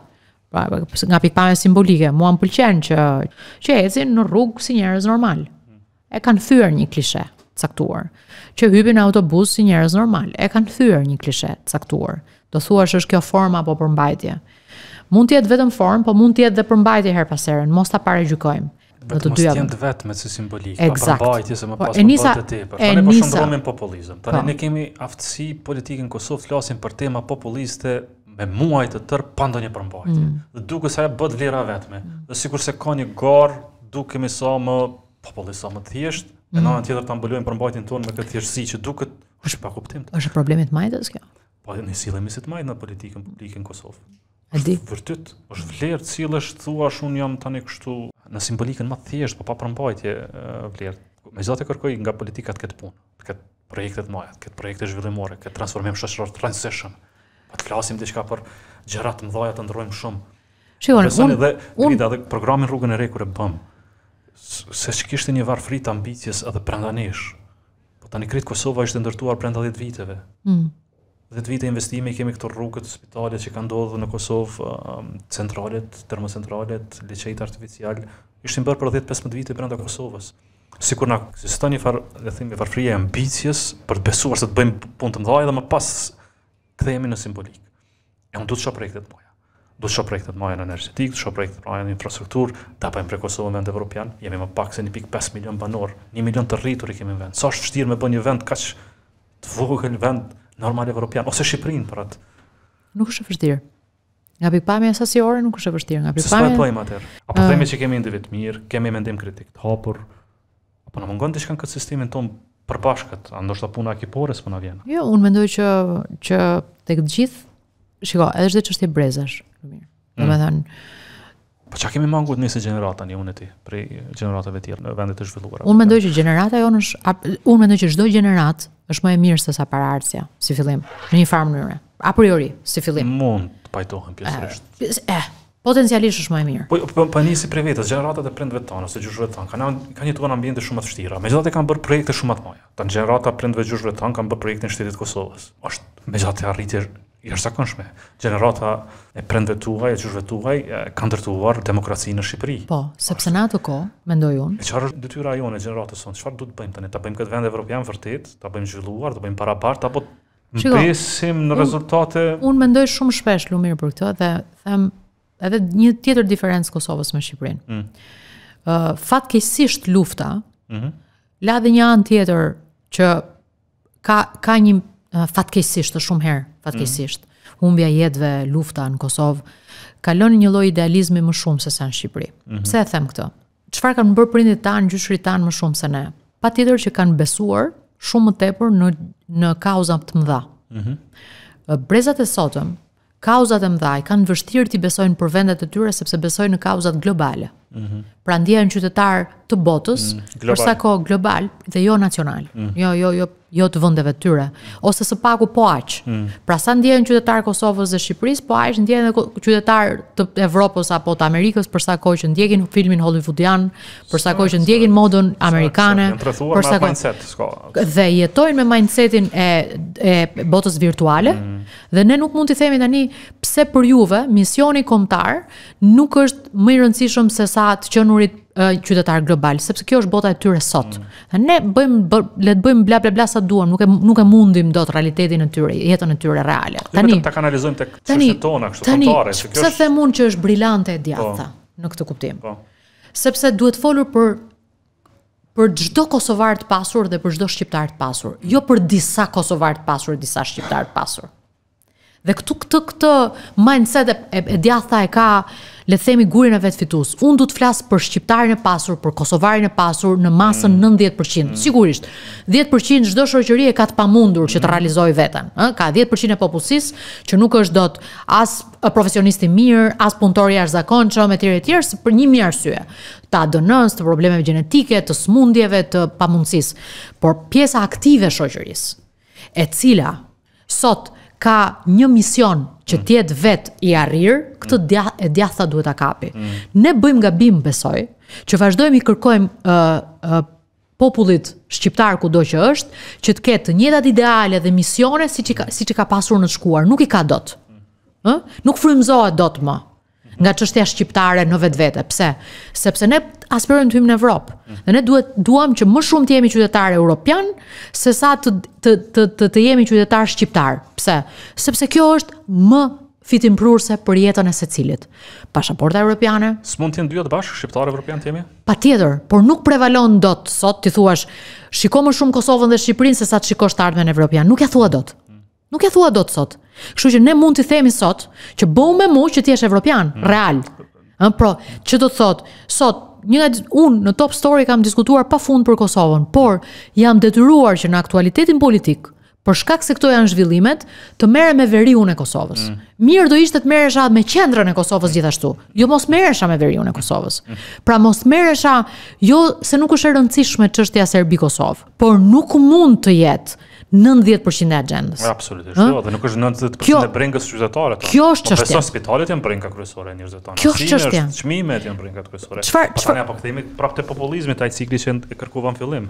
pra nga pikpamja simbolike, mua m'pëlqen që që ecin në rrugë si njerëz normal. E kanë thyer një klishe caktuar, që hypin në autobus si njerëz normal, e kanë thyer një klishe caktuar. Do thuash është kjo forma apo përmbajtje? mund të jetë vetëm formë, po mund të jetë dhe përmbajtje her pas here, mos ta paragjykojmë. Do të dyja janë vetëm si simbolik, pa përmbajtje se më po, pas do të bëhet të tepër. Ne po shndrojmë në populizëm. Tani po. ne kemi aftësi politike në Kosovë të flasim për tema populiste me muaj të tërë pa ndonjë përmbajtje. Mm. Dhe dukur se ajo bëhet vlera vetme, do sikur se ka një gor, dukemi sa më populist sa më thjesht, në anën mm. tjetër ta mbulojmë përmbajtjen tonë me këtë thjeshtësi që duket është pa kuptim. Është problemi i majtës kjo. Po ne sillemi si të majtë në politikën publike në Kosovë. Adi. Është vërtet, është vlerë cilësh thua shun jam tani kështu në simbolikën më thjeshtë, po pa përmbajtje vlerë. Me zate kërkoj nga politikat këtë punë, këtë projektet më, këtë projekte zhvillimore, këtë transformim shoqëror transition. Po të flasim diçka për gjëra të mëdha të ndrojmë shumë. Shikon, unë dhe unë dhe programin rrugën e re kur e bëm. Se ç'kishte një varfëri ambicjes edhe prandanish. Po tani krit Kosova ishte ndërtuar brenda 10 viteve. Mm. 10 vite investimi kemi këto rrugët spitalet që kanë ndodhur në Kosovë, um, centralet, termocentralet, liçejt artificial, ishin bërë për 10-15 vite brenda Kosovës. Sikur na ekziston një farë, le të themi, e ambicjes për të besuar se të bëjmë punë të mëdha dhe më pas kthehemi në simbolik. E unë duhet të shoh projektet moja. Do të shoh projektet moja në energjetik, të shoh projektet moja në infrastrukturë, ta bëjmë për Kosovën vend evropian. Jemi më pak se 1.5 milion banor, 1 milion të rritur i kemi në vend. Sa është vështirë me bë një vend kaq të vogël vend, normal evropian ose shqiprin për atë. Nuk është e vështirë. Nga pikpamja sasiore ore nuk është e vështirë, nga pikpamja. Sa po e atë. Apo ah. themi që kemi individ mirë, kemi mendim kritik të hapur, apo na mungon diçka në këtë sistemin ton përpashkët, a ndoshta puna e ekipores po na vjen. Jo, unë mendoj që që tek gjithë, gjithë, shiko, edhe çështje brezash, mirë. Mm. Po çka kemi mangut nëse gjenerata ne unë ti, prej gjeneratave tjera në vendet e zhvilluara. Unë mendoj që gjenerata jonë është unë mendoj që çdo gjenerat është më e mirë se sa paraardhësia si fillim në një farë mënyrë. A priori si fillim. Mund të pajtohen pjesërisht. E, eh, eh, potencialisht është më e mirë. Po po, po nisi prej vetes, gjeneratat e prindve tonë ose gjushëve tonë kanë kanë një në ambiente shumë të vështira. Megjithatë kanë bërë projekte shumë të mëdha. Tan gjenerata prindve gjushëve tan kanë bërë projektin e shtetit të Kosovës. Është megjithatë arritje jashtëzakonshme. Gjenerata e prendve tuaj, e gjyshve tuaj, ka ndërtuar demokracinë në Shqipëri. Po, sepse në atë ko, mendoj unë. E qarë është jo jone gjenerata sonë, qëfar du të bëjmë tani? Ta bëjmë këtë vend e Evropian vërtit, ta bëjmë zhvilluar, ta bëjmë para partë, apo të besim në rezultate... Unë mendoj shumë shpesh, Lumirë, për këtë, dhe them edhe një tjetër diferencë Kosovës me Shqipërinë. Mm. Uh, fatkesisht lufta, mm -hmm. la dhe një anë tjetër që ka, ka një fatkesisht të shumë herë, fatkesisht. Mm -hmm. Humbja jetëve, lufta në Kosovë, kalon një lloj idealizmi më shumë se sa në Shqipëri. Mm -hmm. Pse e them këtë? Çfarë kanë bërë prindit tan, gjyshrit tan më shumë se ne? Patjetër që kanë besuar shumë më tepër në në kauza të mëdha. Mm -hmm. Brezat e sotëm, kauzat e mëdha kanë vështirë të besojnë për vendet e tyre sepse besojnë në kauzat globale. Mm -hmm. Pra ndjehen qytetar të botës, mm, -hmm. përsa ko global dhe jo nacional. Mm -hmm. Jo, jo, jo jo të vendeve të ose së paku po aq. Mm. Pra sa ndjehen qytetarë Kosovës dhe Shqipërisë, po aq ndjehen edhe qytetarë të Evropës apo të Amerikës për sa kohë që ndjekin filmin hollywoodian, për sa kohë që ndjekin modën amerikane, për sa kohë. Dhe jetojnë me mindsetin e e botës virtuale mm. dhe ne nuk mund t'i themi tani pse për juve misioni kombëtar nuk është më i rëndësishëm se sa të qenurit uh, qytetar global, sepse kjo është bota e tyre sot. Mm. Ne bëjmë bë, le të bëjmë bla bla bla sa duam, nuk e nuk e mundim dot realitetin e tyre, jetën e tyre reale. Jo, tani ta kanalizojmë tek çështjet tona kështu fortare, se kjo është. Tani, pse themun që është brillante e djatha po, në këtë kuptim? Po. Sepse duhet folur për për çdo kosovar të pasur dhe për çdo shqiptar të pasur, jo për disa kosovar të pasur, disa shqiptar të pasur. Dhe këtu këtë këtë mindset e, e, e djatha e ka le të themi gurin e vet fitues. Unë do të flas për shqiptarin e pasur, për kosovarin e pasur në masën mm. 90%. Mm. Sigurisht, 10% çdo shoqëri e ka të pamundur që të mm. realizojë veten, ë, ka 10% e popullsisë që nuk është dot as profesionist i mirë, as punëtor i jashtëzakonshëm etj etj për një mijë arsye. Ta dënës të problemeve gjenetike, të smundjeve, të pamundësisë, por pjesa aktive e shoqërisë, e cila sot ka një mision që mm. ti et vet i arrir, këtë mm. dia, e djatha duhet ta kapi. Mm. Ne bëjmë gabim, besoj, që vazhdojmë i kërkojmë uh, uh, popullit shqiptar kudo që është, që të ketë të njëjtat ideale dhe misione siç që ka siç ka pasur në të shkuar, nuk i ka dot. Mm. Nuk frymzohet dot më nga çështja shqiptare në vetvete. Pse? Sepse ne aspirojmë të hyjmë në Evropë. Dhe ne duhet duam që më shumë të jemi qytetar europian sesa të të të të, të jemi qytetar shqiptar. Pse? Sepse kjo është më prurse për jetën e secilit. Pasaporta europiane. S'mund të jenë dyja të bashkë shqiptar evropian të jemi? Patjetër, por nuk prevalon dot sot ti thuash, shiko më shumë Kosovën dhe Shqipërinë sesa të shikosh të ardhmen evropian. Nuk ja thua dot. Nuk e thua dot sot. Kështu që ne mund t'i themi sot që bëu me mua që ti je evropian, mm. real. Ëh, mm. pra, që do të thot, sot një nga unë në Top Story kam diskutuar pa fund për Kosovën, por jam detyruar që në aktualitetin politik, për shkak se këto janë zhvillimet, të merrem me veriun e Kosovës. Mm. Mirë do ishte të merresha me qendrën e Kosovës gjithashtu. Jo mos merresha me veriun e Kosovës. Mm. Pra mos merresha jo se nuk është e rëndësishme çështja serbi-kosov, por nuk mund të jetë 90% e gjendës. Absolutisht, jo, dhe nuk është 90% e brengës qytetare. Ta. Po. Kjo është çështja. Po spitalet janë brenga kryesore e njerëzve tanë. Kjo është çështja. Çmimet janë brenga kryesore. Çfarë po çfarë apo kthehemi prapë te populizmi, taj cikli që e kërkuam fillim.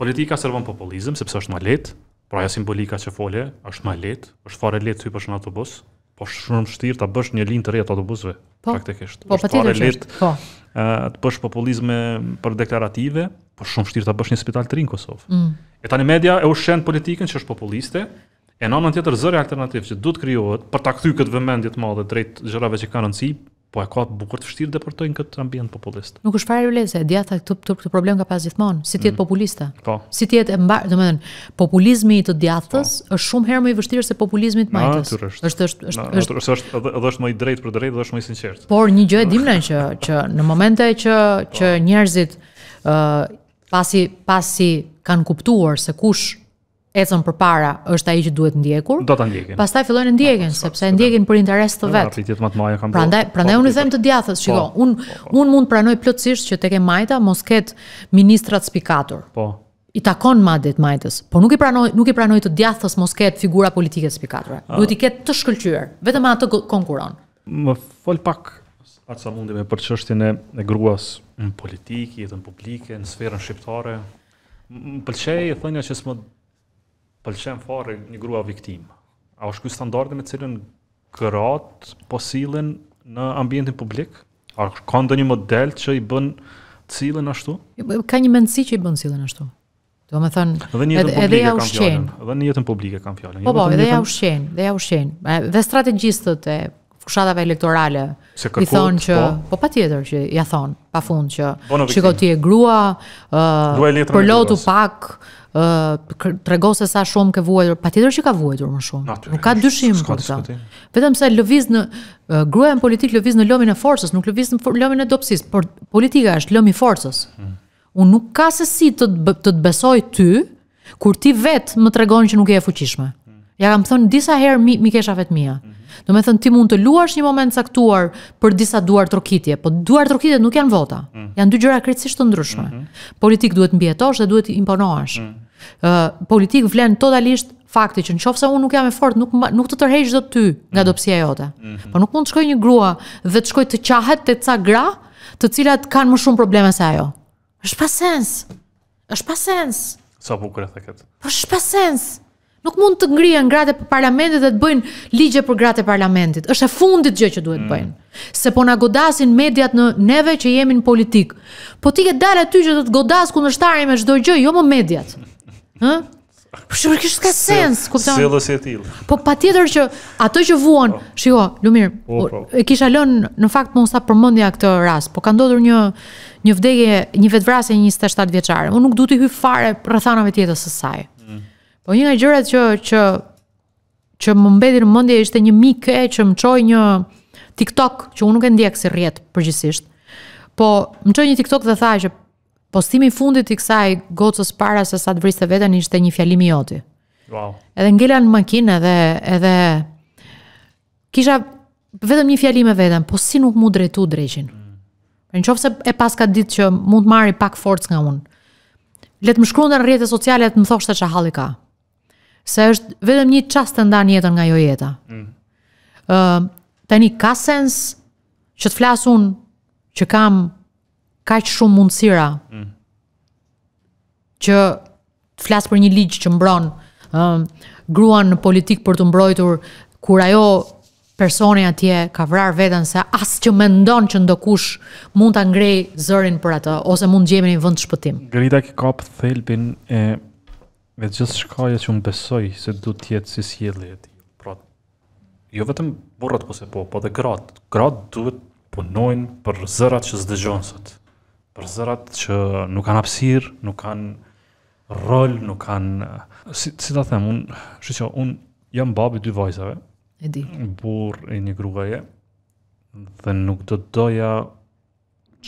Politika servon populizëm sepse është më lehtë, pra ajo simbolika që fole është më lehtë, është fare lehtë hyrësh në autobus, po shumë vështirë ta bësh një linjë të rjetë autobusëve. Po, praktikisht. Po, është po fare lehtë. Po. Ë, të bësh populizëm për deklarative, po shumë vështirë ta bësh një spital të rinë Kosovë. Mm E tani media e ushen politikën që është populiste, e në anën tjetër zëri alternativ që duhet krijohet për ta kthyer këtë vëmendje të madhe drejt gjërave që kanë rëndësi, po e ka bukur të vështirë deportojnë këtë ambient populist. Nuk është fare ulëse, dia tha këtë këtë problem ka pas gjithmonë, si ti jet mm. populiste. Po. Si ti jet e mbar, domethënë, populizmi i të djathtës po. është shumë herë më i vështirë se populizmi i të majtës. Është është është është është është është edhe edhe është më i drejtë për drejtë, është më i sinqertë. Por një gjë e dim që që në momente që që po. njerëzit ë pasi pasi kanë kuptuar se kush ecën përpara është ai që duhet ndjekur. Do ta ndjekin. Pastaj fillojnë të ndjekin, sepse e ndjekin për interes të vet. Prandaj, prandaj po, unë i po, them të po. djathës, shiko, unë unë mund pranoj plotësisht që tek e majta mos ket ministrat spikatur. Po i takon madhet majtës, po nuk i pranoj nuk i pranoj të djathës mos ketë figura politike spikatura. Ah. Duhet i ketë të shkëlqyer, vetëm atë konkuron. Më fol pak atë sa mundi me për çështjen e gruas në politikë, jetën publike, në sferën shqiptare, më pëlqej e thënja që s'më pëlqen fare një grua viktim. A është kjo standarde me cilën po posilin në ambientin publik? A ka ndë një model që i bën cilën ashtu? Jo, po, ka një mendësi që i bën cilën ashtu. Do me edhe jetën publike kam fjallën. Jo, po, po, edhe në jetën publike kanë fjalën. Po, po, edhe ja ushqen, edhe ja ushqen. Dhe strategjistët e fushatave elektorale. kërkut, I thonë që, po, po patjetër që ja thonë, pa fund që, shiko ti e grua, uh, për lotu pak, uh, trego se sa shumë ke vuajtur, patjetër që ka vuajtur më shumë. Natyre, nuk ka dyshim për këtë. Vetëm se lëviz në uh, gruaja në politik lëviz në lëmin e forcës, nuk lëviz në lëmin e dobësisë, por politika është lëmi i forcës. Hmm. Unë nuk ka se si të të, të besoj ty kur ti vetë më tregon që nuk je e fuqishme. Hmm. Ja kam thënë disa herë mi, mi kesha mia. Hmm. Do me thënë ti mund të luash një moment saktuar për disa duar trokitje, po duar trokitje nuk janë vota, mm. janë dy gjëra kretësisht të ndryshme. Mm -hmm. Politik duhet mbjetosh dhe duhet imponohesh. Mm. Uh, politik vlen totalisht fakti që në qofë se unë nuk jam e fort, nuk, nuk të tërhejsh dhe ty nga mm. dopsia jote. Mm -hmm. Po nuk mund të shkoj një grua dhe të shkoj të qahet të ca gra të cilat kanë më shumë probleme se ajo. është pa sens. është pa sens. Sa so bukur e thekët. Po është Po është pa sens. Nuk mund të ngrihen gratë e parlamentit dhe të bëjnë ligje për gratë e parlamentit. Është e fundit gjë që duhet mm. bëjnë. Se po na godasin mediat në neve që jemi në politik. Po ti ke dalë aty që do të godas kundërshtarin me çdo gjë, jo më mediat. Ëh? Po shumë kish ka sens, kupton? Sjellë se till. Po patjetër që ato që vuan, oh. shiko, Lumir, oh, e kisha lënë në fakt mos sa përmendja këtë rast, po ka ndodhur një një vdekje, një vetvrasje 27 vjeçare. Unë nuk duhet të hy fare rrethanave të jetës së saj. Po një nga gjërat që që që më mbeti në mendje ishte një mikë që më çoi një TikTok që unë nuk e ndjek si rrjet përgjithsisht. Po më çoi një TikTok dhe tha që postimi i fundit i kësaj gocës para se sa të vriste veten ishte një fjalim i joti. Wow. Edhe ngela në makinë edhe edhe kisha vetëm një fjalim e veten, po si nuk mund drejtu dreqin. Mm. Në qofë se e pas ka ditë që mund të marri pak forcë nga unë. Letë më shkruan në rrjetët sociale të më thoshtë të që ka se është vetëm një çast të një jetën nga jo jeta. Mm. Uh, tani, ka sens që të flasun që kam kaq shumë mundësira mm. që të flas për një ligj që mbron um, gruan në politik për të mbrojtur kur ajo personi atje ka vrarë veten se as që mendon që ndokush mund ta ngrej zërin për atë ose mund të gjejmë një vend shpëtim. Grita ki kap thelbin e Me gjithë shkaja që më besoj se du tjetë si sjele e ti. Pra, jo vetëm burrat po se po, po dhe gratë. Gratë duhet punojnë për zërat që zdëgjonë sot. Për zërat që nuk kanë apsirë, nuk kanë rol, nuk kanë... Si, si të themë, unë, shi që, unë jam babi dy vajzave. E di. Burë e një gruve Dhe nuk do doja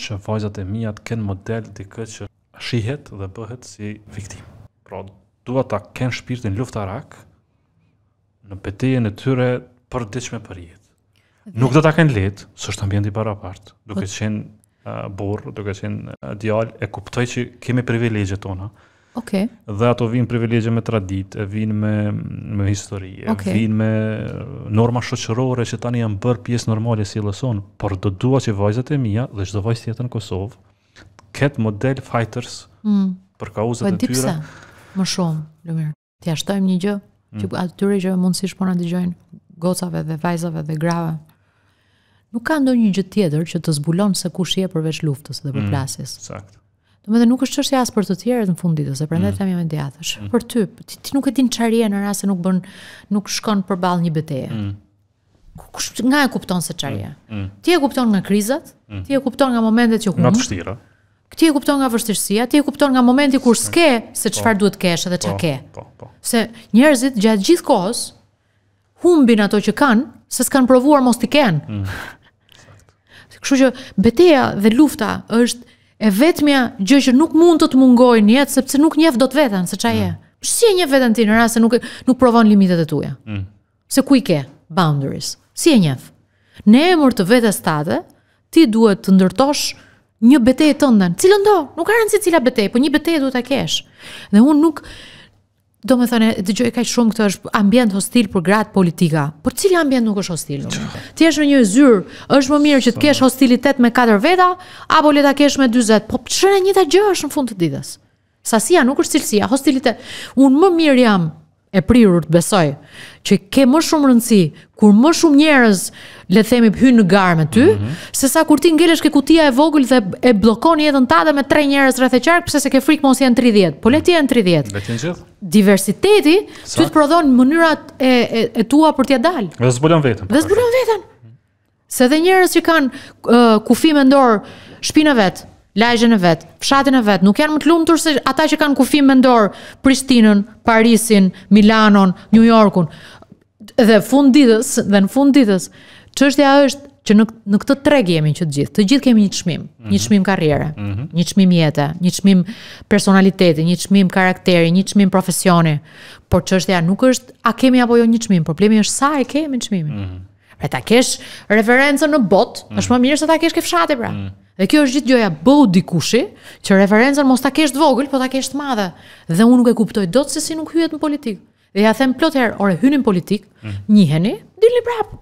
që vajzat e mija të kënë model të këtë që shihet dhe bëhet si viktimë. Pra, Dua ta ken shpirtin luftarak në betejën e tyre për ditshme për jetë. Nuk do ta kanë lehtë, s'është ambient i paraqart. Duke po- qenë uh, burr, duke qenë uh, e kuptoj që kemi privilegje tona. Okay. Dhe ato vijnë privilegje me traditë, e vijnë me me histori, e okay. vijnë me norma shoqërore që tani janë bërë pjesë normale e sjelljes son, por do dua që vajzat e mia dhe çdo vajzë tjetër në Kosovë ket model fighters mm. për kauzën po e tyre. Po Më shumë, Lumir. Ti ja një gjë mm. që mm. atyre që mundësisht po na dëgjojnë gocave dhe vajzave dhe grave. Nuk ka ndonjë gjë tjetër që të zbulon se kush je përveç luftës dhe mm, përplasjes. Mm. Sakt. Do më dhe nuk është qështë as për të tjerët në fund ditës, e prandaj mm. themi me diathësh. Mm. Për ty, ti, ti nuk e din çfarë në rast se nuk bën nuk shkon përball një beteje. Mm. Kush nga e kupton se çfarë mm. mm. Ti e kupton nga krizat? Mm. Ti e kupton nga momentet që humb? Nga ti e kupton nga vështirësia, ti e kupton nga momenti kur s'ke se po. çfarë po, duhet kesh edhe çka po, ke. Po, po. Se njerëzit gjatë gjithë kohës humbin ato që kanë, se s'kan provuar mos t'i kenë. Mm. Kështu që beteja dhe lufta është e vetmja gjë që nuk mund të të mungoj në jetë sepse nuk njeh dot veten se çfarë mm. je. Si e njeh veten ti në rast se nuk nuk provon limitet e tua? Mm. Se ku i ke boundaries? Si e njeh? Në emër të vetes tate, ti duhet të ndërtosh një betejë të ndën. Cilë ndo? Nuk ka rëndësi cila betejë, po një betejë duhet ta kesh. Dhe unë nuk do të thonë, dëgjoj kaq shumë këtë është ambient hostil për gratë politika. Por cili ambient nuk është hostil? Ti je në një zyrë, është më mirë që të kesh hostilitet me 4 veta apo le ta kesh me 40. Po çfarë e njëta gjë është në fund të ditës. Sasia nuk është cilësia, hostilitet. Unë më mirë jam e prirur të besoj që ke më shumë rëndësi kur më shumë njerëz le të themi hyn në garë me ty, mm -hmm. sesa kur ti ngelesh ke kutia e vogël dhe e bllokon jetën ta dhe me tre njerëz rreth e qark, pse se ke frikë mos janë 30, po le të janë 30. Le të jesh. Diversiteti ty të prodhon mënyrat e, e, e tua për t'ia dalë. Dhe zbulon veten. Dhe zbulon veten. Se dhe njerëz që kanë uh, kufi mendor shpinë vet, lajgjën e vet, fshatin e vet, nuk janë më të lumtur se ata që kanë kufim me ndorë Prishtinën, Parisin, Milanon, New Yorkun. Dhe fund ditës, dhe në fund ditës, çështja është që në në këtë treg jemi që të gjithë, të gjithë kemi një çmim, mm -hmm. një çmim karriere, mm -hmm. një çmim jete, një çmim personaliteti, një çmim karakteri, një çmim profesioni. Por çështja nuk është a kemi apo jo një çmim, problemi është sa e kemi çmimin. Mm -hmm. Pra ta kesh referencën në bot, mm -hmm. është më mirë se ta kesh ke fshati pra. Mm -hmm. Dhe kjo është gjithë gjoja bëu dikushi, që referenzën mos ta kesh të vogël, po ta kesh të madhe. Dhe unë nuk e kuptoj do të se si nuk hyet në politik. Dhe ja them plot herë, ore, hynin politik, mm. njiheni, dilni prapë.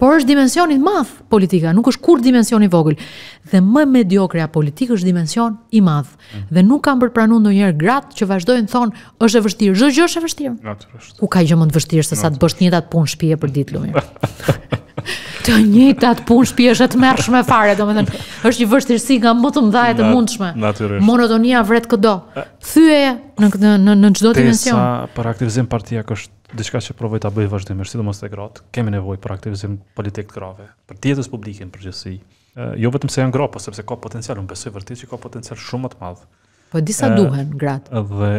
Por është dimensionit madh politika, nuk është kur dimensionit vogël. Dhe më mediokrea politik është dimension i madh. Mm. Dhe nuk kam përpranu në njerë gratë që vazhdojnë thonë, është e vështirë, zhë gjë është e vështirë. Ku ka gjë më të vështirë se sa të bësht një datë punë shpije për ditë lumirë. të njëjtë atë punë shpi është të mërë fare, do me është një vështirësi nga më të mdajet e të mundshme. Naturisht. Monotonia vretë këdo. thyje në, në, në, në dimension. për aktivizim partia është diçka që provoj të bëj vazhdim, është si do mos të gratë, kemi për aktivizim politik të grave, për tjetës publikin për gjësi, jo vetëm se janë gropë, po sepse ka potencial, unë besoj vërtit që ka potencial shumë të madhë, Po disa e, duhen gratë. Dhe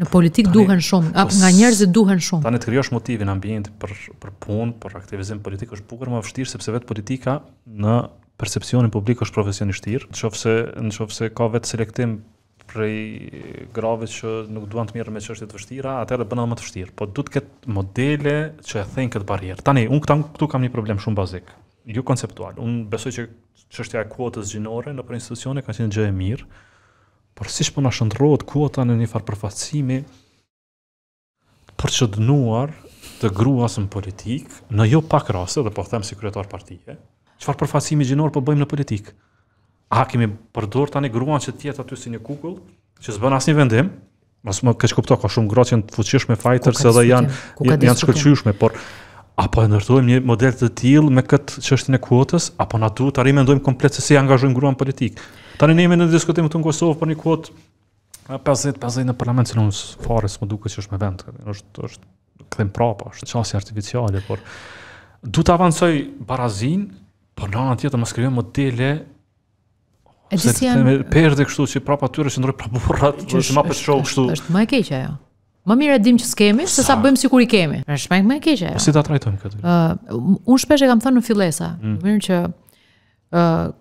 në politik tani, duhen shumë, a, nga njerëzit duhen shumë. Tanë të krijosh motivin ambient për për punë, për aktivizëm politik është bukur, më vështirë sepse vetë politika në percepcionin publik është profesion i vështirë. Nëse nëse ka vetë selektim prej grave që nuk duan të mirë me çështje të vështira, atëherë bëna më të vështirë. Po duhet këtë modele që e thënë këtë barjerë. Tani un këtu kam një problem shumë bazik, jo konceptual. Un besoj që çështja e kuotës gjinore në për institucione ka qenë gjë e mirë, por si shpo na shëndrot kuota në një farë përfacimi, për që dënuar të gruas në politikë, në jo pak rase, dhe po them si kryetar partije, që farë përfacimi gjinor për po bëjmë në politikë? A kemi përdor tani gruan që tjetë aty si një kukull, që zbën asë një vendim, mas më kështë kupto, ka shumë gratë që janë të fuqishme fighters edhe janë, janë, janë shkëllqyushme, por apo e ndërtojmë një model të tjilë me këtë qështin e kuotës, apo na duhet të komplet se si angazhojmë gruan politikë? Tani ne jemi në diskutim këtu në Kosovë për një kuot 50-50 në parlament, që nuk fare s'më duke që është me vend, është, është kthem prapa, është qasje artificiale, por du të avancoj barazin, por në anë tjetë të më skrive më si janë... për dhe kështu që prapa të tërë, që ndrojë praburrat, që është ma përshu kështu. Është, më e keqa, jo. Më mire dim që s'kemi, se sa bëjmë si kur i kemi. Është më e keq po ajo. Si ta trajtojmë këtë? Uh, unë shpesh e kam thënë në fillesa, mm. më mirë që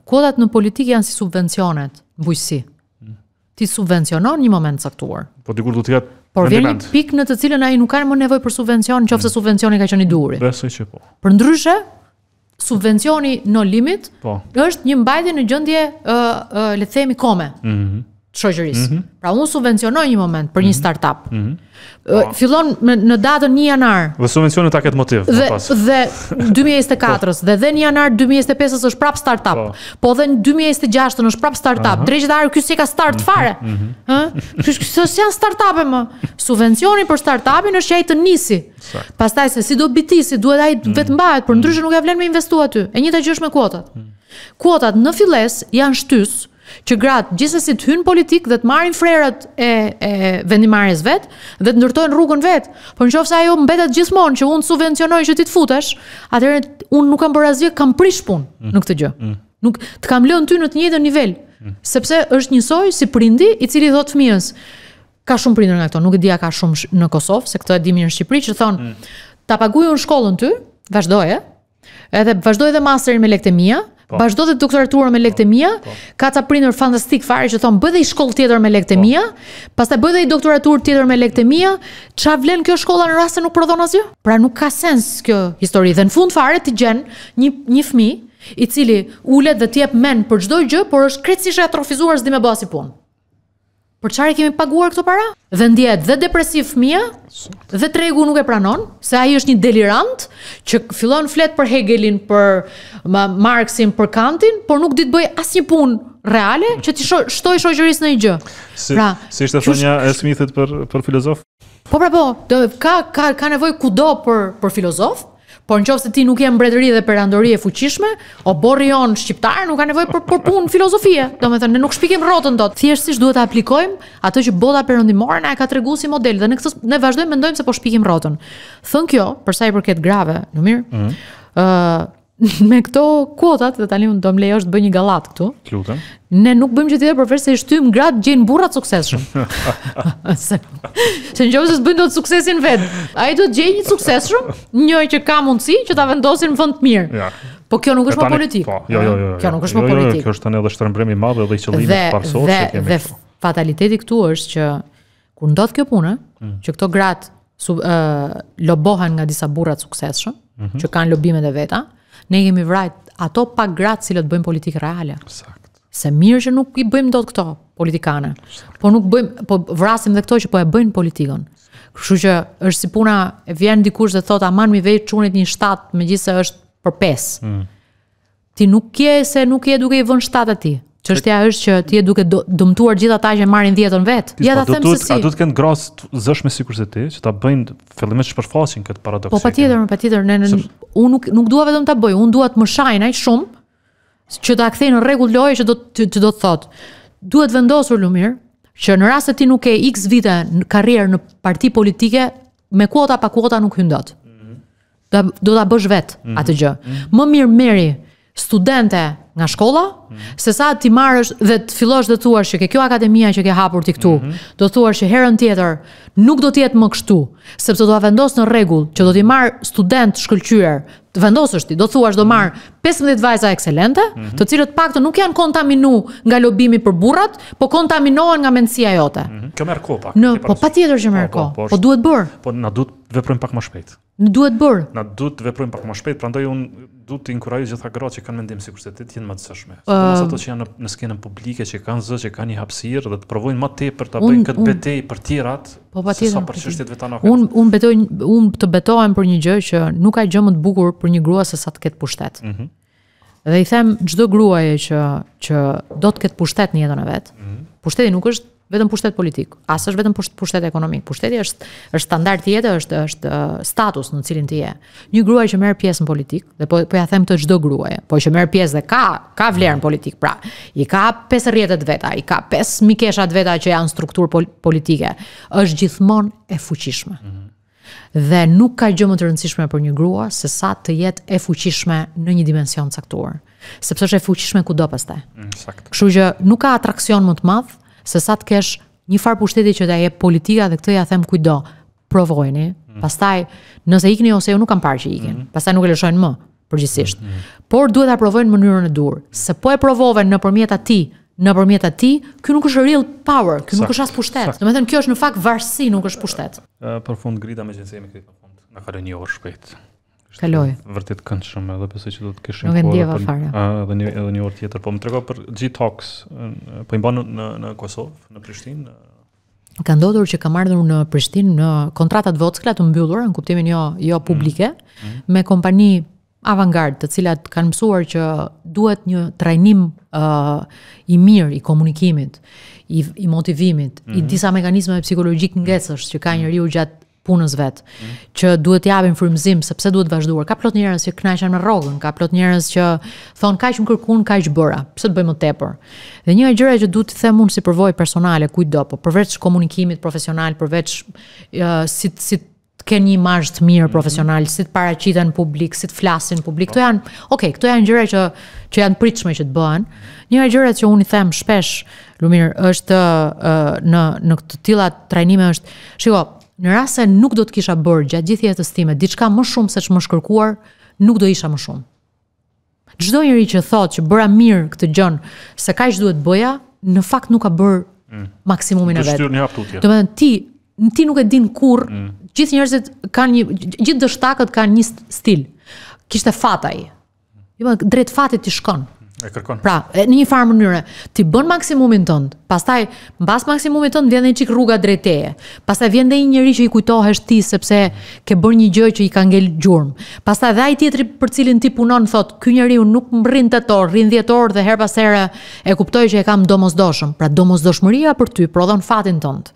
kodat në politikë janë si subvencionet, bujësi. Mm. Ti subvencionon një moment saktuar. Po dikur du të jetë Por vjen një pikë në të cilën ai nuk ka më nevojë për subvencion, nëse mm. subvencioni ka qenë i duri. Besoj që po. Përndryshe, subvencioni no limit po. është një mbajtje në gjendje, ë, uh, uh, le të themi kome. Mhm. Mm shoqërisë. Mm -hmm. Pra unë subvencionoj një moment për një mhm. startup. Mm -hmm. Fillon me, në datën 1 janar. Dhe subvencionet ta këtë motiv. Dhe, dhe 2024-ës, dhe dhe një janar 2025 është prap startup. Po, po dhe në 2026-ën është prap startup. Uh -huh. Drejtë si ka start mhm, fare. Mm -hmm. Kështë kështë janë startupe më. Subvencioni për startupin është jaj të nisi. Pastaj se si do bitisi, duhet ajtë mm -hmm. vetë për ndryshë mhm. nuk e vlen me investu aty. E njëta gjë gjysh me kuotat. Mm -hmm. Kuotat në filles janë shtysë, që gratë gjithsesi të hyn politik dhe të marrin frerat e e vendimarrjes vet dhe të ndërtojnë rrugën vet. Por nëse ajo mbetet gjithmonë që unë subvencionoj që ti të futesh, atëherë unë nuk kam bërë asgjë, kam prish punë mm. në këtë gjë. Mm. Nuk të kam lënë ty në të njëjtën nivel, mm. sepse është njësoj si prindi i cili thot fëmijës, ka shumë prindër nga këto, nuk e di a ka shumë në Kosovë, se këto e di mirë në Shqipëri që thon, mm. ta paguaj shkollën ty, vazhdoje, Edhe vazhdoi edhe masterin me lektemia, po. vazhdoi edhe doktoraturën me lektemia, po. ka ca prindër fantastik fare që thon bëj dhe i shkollë tjetër me lektemia, po. pastaj bëj dhe i doktoraturë tjetër me lektemia, ç'a vlen kjo shkolla në rast se nuk prodhon asgjë? Pra nuk ka sens kjo histori dhe në fund fare ti gjen një një fëmijë i cili ulet dhe t'jep men për çdo gjë, por është krejtësisht atrofizuar s'di me bësi punë. Por çfarë kemi paguar këto para? Dhe ndjehet dhe depresiv fëmia, dhe tregu nuk e pranon se ai është një delirant që fillon flet për Hegelin, për Marxin, për Kantin, por nuk ditë bëj asnjë punë reale që të shtoj shoqërisë në një gjë. Si, pra, si ishte thonja e Smithit për për filozof? Po pra po, ka ka ka nevojë kudo për për filozof, por në qovë se ti nuk je mbretëri dhe perandori e fuqishme, o borri onë shqiptarë nuk ka nevojë për, për punë filozofie, do me thënë, ne nuk shpikim rotën do të. Thjeshtësisht duhet të aplikojmë atë që bota perëndimore na e ka treguar si model dhe ne këtë ne vazhdojmë mendojmë se po shpikim rrotën. Thën kjo, për sa i përket grave, në mirë. Ëh, mm -hmm. me këto kuotat dhe tani unë do më lejosh të bëj një gallat këtu. Lutem. Ne nuk bëjmë gjë tjetër përveç se shtym shtyjm grad të gjejnë burra të suksesshëm. se se në çështës bëjnë dot suksesin vet. Ai do të gjejë një suksesshëm, një që ka mundësi që ta vendosin në vend të mirë. Ja. Po kjo nuk është më po politik. Po, jo, jo, jo, jo. Kjo nuk jo. është më politik. Jo, jo, jo kjo është tani edhe shtrembrim i madh edhe i qëllimit të parsorë që kemi. Dhe fataliteti këtu është që kur ndodh kjo punë, hmm. që këto grad sub, uh, lobohen nga disa burra të suksesshëm, hmm. që kanë lobimet e veta, hmm ne jemi vrajt ato pa gratë cilët bëjmë politikë reale. Sakt. Se mirë që nuk i bëjmë do të këto politikane, po nuk bëjmë, po vrasim dhe këto që po e bëjmë politikën. Kështu që është si puna, e vjen dikush dhe thot, aman mi vejtë qunit një shtatë, me gjithë është për pesë. Mm. Ti nuk je se nuk je duke i vën shtatë ati. Çështja është që ti e duhet të dëmtuar gjithë ata që marrin 10-ën vet. Ja po ta them se si. A duhet të kenë gros zësh me sikur se ti, që ta bëjnë fillimisht shpërfaqin këtë paradoks. Po patjetër, patjetër ne në unë nuk nuk dua vetëm ta bëj, unë dua të më shajnë shumë që ta kthej në rregull lojë që do të të do të thotë. Duhet vendosur lumir që në rast se ti nuk ke X vite në karrierë në parti politike me kuota pa kuota nuk hyn dot. Mm -hmm. Do ta bësh vet mm -hmm. atë gjë. Mm -hmm. Më mirë merri studente nga shkolla, mm -hmm. se sa ti marrësh dhe të fillosh të thuash që ke kjo akademia që ke hapur ti këtu, mm -hmm. do thuash që herën tjetër nuk do të jetë më kështu, sepse do ta vendos në rregull që do të marr student shkëlqyer. Të vendosësh ti, do thuash do marr 15 vajza ekselente, mm -hmm. të cilët paktën nuk janë kontaminu nga lobimi për burrat, po kontaminohen nga mendësia jote. Mm -hmm. Kjo merr kohë pak. Në, po patjetër që merr po, po, kohë, po, po, po duhet bër. Po na duhet veprojmë pak më shpejt. Në duhet bër. Na duhet veprojmë pak më shpejt, prandaj un du të inkurajë gjitha gra që kanë mendim si kushtetit jenë më të sëshme. Uh, Nësë ato që janë në skenën publike, që kanë zë, që kanë një hapsirë dhe të provojnë më te për të bëjnë këtë betej për tirat, po se sa për çështjet të nakët. Unë un betoj, un të betohem për një gjë që nuk ka më të bukur për një grua se sa të ketë pushtet. Uh Dhe i them gjdo gruaje që, që do të ketë pushtet një edhe në vetë. Uh -huh. Pushteti nuk është vetëm pushtet politik, as është vetëm pushtet, pushtet ekonomik. Pushteti është është standard jetës, është është status në cilin ti je. Një gruaj që merr pjesë në politik, dhe po po ja them të çdo gruaje, po që merr pjesë dhe ka ka vlerë në politik, pra, i ka 5 të veta, i ka pesë mikesha të veta që janë strukturë politike, është gjithmonë e fuqishme. Mm -hmm. Dhe nuk ka gjë më të rëndësishme për një grua se sa të jetë e fuqishme në një dimension caktuar, sepse është e fuqishme kudo pastaj. Mm, Saktë. Kështu që nuk ka atraksion më të madh se sa të kesh një farë pushteti që ta e politika dhe këtë ja them kujdo, provojni, mhm. pastaj nëse ikni ose ju nuk kam parë që ikin, mhm. pastaj nuk e lëshojnë më, përgjithsisht. Mhm, Por duhet ta provojnë mënyrën e dur, se po e provojnë në përmjeta ti, në përmjeta ti, kjo nuk është real power, kjo nuk është as pushtet, në me thënë kjo është në fakt varsi nuk është pushtet. Uh, uh, për fund grita me gjithësemi këtë për fund, në kare një orë shpejt. Është kaloj. Vërtet kanë shumë edhe besoj se do të kishim kohë. Ëh, edhe një edhe një orë tjetër, po më trego për Gtox, po i bën në në Kosovë, në Prishtinë. Ka ndodhur që ka marrë në Prishtinë në kontratat vockla të mbyllura në kuptimin jo jo mm, publike mm me kompani avantgard të cilat kanë mësuar që duhet një trajnim uh, i mirë i komunikimit, i, i motivimit, mm i disa mekanizmave psikologjik mm. ngjeshës që ka mm. njeriu gjatë punës vet, mm. që duhet t'i japin frymëzim sepse duhet të vazhduar. Ka plot njerëz që kënaqen me rrogën, ka plot njerëz që thon kaq më kërkuan, kaq bëra, pse të bëjmë më tepër. Dhe një gjëra që duhet të them unë si përvojë personale kujtdo, po përveç komunikimit profesional, përveç uh, si si të kenë një imazh të mirë mhm. profesional, mm -hmm. si të paraqiten publik, si të flasin publik. Po. këto Kto janë, ok, këto janë gjëra që që janë pritshme që të bëhen. Një gjëra që unë i them shpesh Lumir është uh, në në të tilla trajnime është, shiko, në rrasë nuk do të kisha bërë gjatë gjithë jetës time diçka më shumë se që më shkërkuar, nuk do isha më shumë. Gjdo njëri që thot që bëra mirë këtë gjën, se ka ishtë duhet bëja, në fakt nuk ka bërë mm. maksimumin e vetë. Të me dhe ti, në ti nuk e din kur, mm. gjithë njerëzit kanë një, gjithë dështakët kanë një stil. Kishte fataj. Mm. Drejt fatit të shkonë. E kërkon. Pra, në një farë mënyre, ti bën maksimumin tënd. Pastaj mbas maksimumit tënd vjen një çik rruga drejt teje. Pastaj vjen dhe një njerëz që i kujtohesh ti sepse ke bërë një gjë që i ka ngel gjurm. Pastaj dhe ai tjetri për cilin ti punon thotë, "Ky njeriu nuk mbrin tet orë, rrin 10 orë dhe her pas here e kuptoj që e kam domosdoshëm." Pra domosdoshmëria për ty prodhon fatin tënd.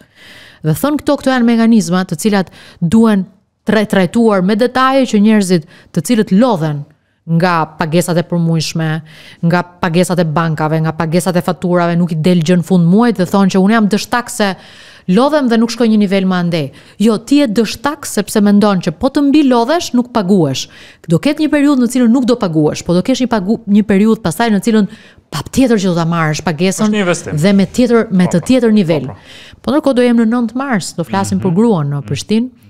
Dhe thon këto këto janë mekanizma të cilat duhen të trajtuar me detaje që njerëzit të cilët lodhen nga pagesat e përmujshme, nga pagesat e bankave, nga pagesat e faturave, nuk i del gjën fund muajt dhe thonë që unë jam dështak se lodhem dhe nuk shkoj një nivel më ande. Jo, ti e dështak sepse mendon ndonë që po të mbi lodhesh nuk paguesh. Do ketë një periud në cilën nuk do paguesh, po do kesh një, pagu, një periud pasaj në cilën pa tjetër që do të marrësh pagesën dhe me tjetër, me po, të tjetër po, po, nivel. Po nërko do jem në 9 mars, do flasim mm -hmm. për gruan në Prishtinë, mm -hmm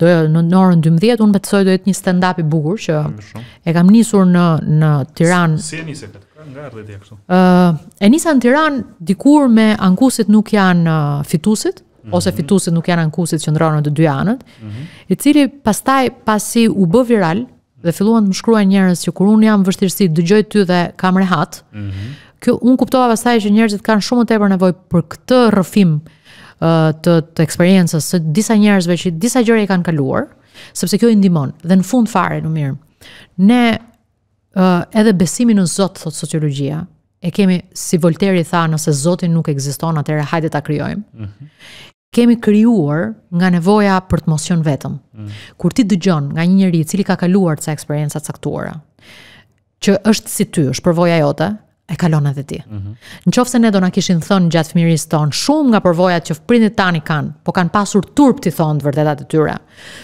do në orën 12 unë besoj do jetë një stand up i bukur që mm, e kam nisur në në Tiranë. Si e nisi këtë? Nga erdhi ti këtu. Ë, e nisa në Tiranë dikur me ankusit nuk janë fitusit, mhm. ose fituesit nuk janë ankusit që ndronën të dy anët, mhm. i cili pastaj pasi u bë viral dhe filluan të më shkruajnë njerëz që kur un jam vështirësi dëgjoj ty dhe kam rehat. Ëh. Mm -hmm. Kjo un kuptova pastaj që njerëzit kanë shumë më tepër nevojë për këtë rrëfim, të të eksperiencës së disa njerëzve që disa gjëra i kanë kaluar, sepse kjo i ndihmon. Dhe në fund fare, në mirë. Ne uh, edhe besimin në Zot thot sociologjia e kemi si Volteri tha nëse Zoti nuk ekziston atëherë hajde ta krijojmë. Mm -hmm. Kemi krijuar nga nevoja për të mos qenë vetëm. Mm -hmm. Kur ti dëgjon nga një njerëz i cili ka kaluar ca eksperienca caktuara që është si ty, është përvoja jote, e kalon edhe ti. Mm -hmm. Në qofë se ne do në kishin thënë gjatë fëmiris tonë, shumë nga përvojat që prindit tani kanë, po kanë pasur turp të thonë të vërdetat të tyre,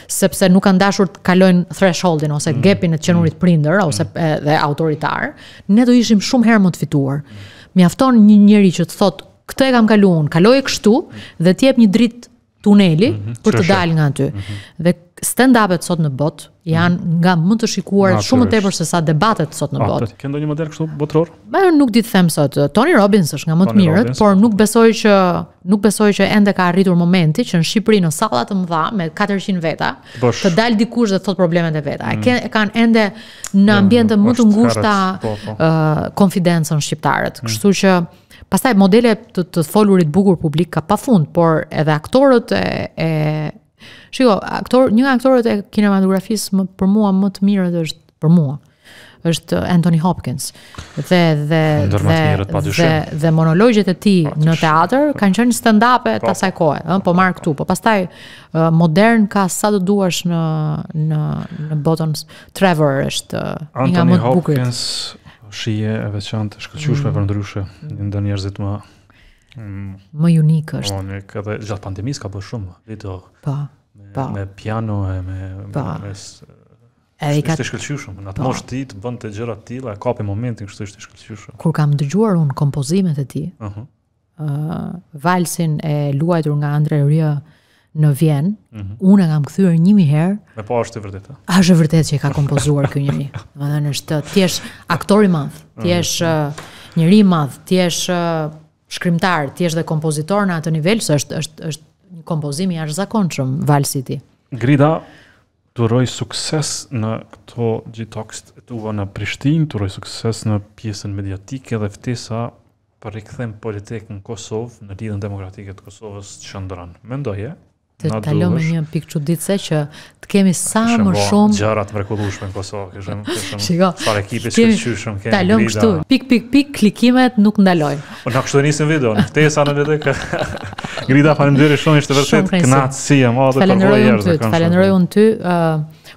sepse nuk kanë dashur të kalojnë thresholdin, ose mm -hmm. e të qenurit mhm. prinder, ose mhm. e, dhe autoritar, ne do ishim shumë herë më të fituar. Mi afton një njëri që të thotë, këtë e kam kaluun, kaloj e kështu, dhe tjep një dritë tuneli mm -hmm. për të dalë nga ty. Mm -hmm. Dhe stand-upet sot në bot janë mhm. nga më të shikuar shumë më tepër se sa debatet sot në ah, bot. Ke ndonjë model kështu botror? unë nuk di të them sot. Tony Robbins është nga më të mirët, por po. nuk besoj që nuk besoj që ende ka arritur momenti që në Shqipëri në salla po, të mëdha me 400 veta Bosh. të dalë dikush dhe të thot problemet e veta. Mm. kanë ende në ambiente më të ngushta po, konfidencën shqiptarët. Mm. Kështu që pastaj modele të, të folurit bukur publik ka pafund, por edhe aktorët e, e Shiko, aktor, një nga aktorët e kinematografisë më për mua më të mirë dhe është për mua është uh, Anthony Hopkins. Dhe dhe dhe, dhe, dhe, monologjet e tij në teatr kanë qenë stand-up-e të po. asaj kohe, ëh, po marr këtu. Po pastaj uh, modern ka sa të duash në në në botën Trevor është uh, një më të bukur. Anthony Hopkins shije e veçantë shkëlqyeshme mm. për ndryshe, ndër njerëzit më mm, më unik është. Unik edhe gjatë pandemisë ka bërë shumë, vetë. Po me, me piano e me... Pa. Me s... E i ka... Ishte shkëllqyushëm, atë mosh ti të bënd të gjërat ti, la kapi momentin kështë ishte shkëllqyushëm. Kur kam dëgjuar unë kompozimet e ti, uh -huh. valsin e luajtur nga Andre Rja në Vjen, uh mhm. unë e kam këthyrë njimi herë... Me po është të vërdeta. është të vërdeta që ka kompozuar kjo njimi. Domethënë është thjesht të i aktori mhm. madhë, tjesh uh -huh. njëri madhë, thjesht shkrymtar, tjesh dhe kompozitor në atë nivel, se është, është, është një kompozim i arzakonqëm, Val City. Grida, të sukses në këto g të uva në Prishtin, të sukses në pjesën mediatike dhe ftesa për rikëthem politikë në Kosovë, në lidhën demokratike të Kosovës që ndëran. Mendoje? të kalon me një pikë çuditëse që të kemi sa më shumë gjëra të mrekullueshme në Kosovë, që janë shumë fare ekipe të shkëlqyeshëm kanë. Kalon këtu, pik pik pik klikimet nuk ndalojnë. Po na kështu nisën video, në ftesa në video kë. Grida falënderi shumë është vërtet si e madhe për ju. Falënderoj unë ty,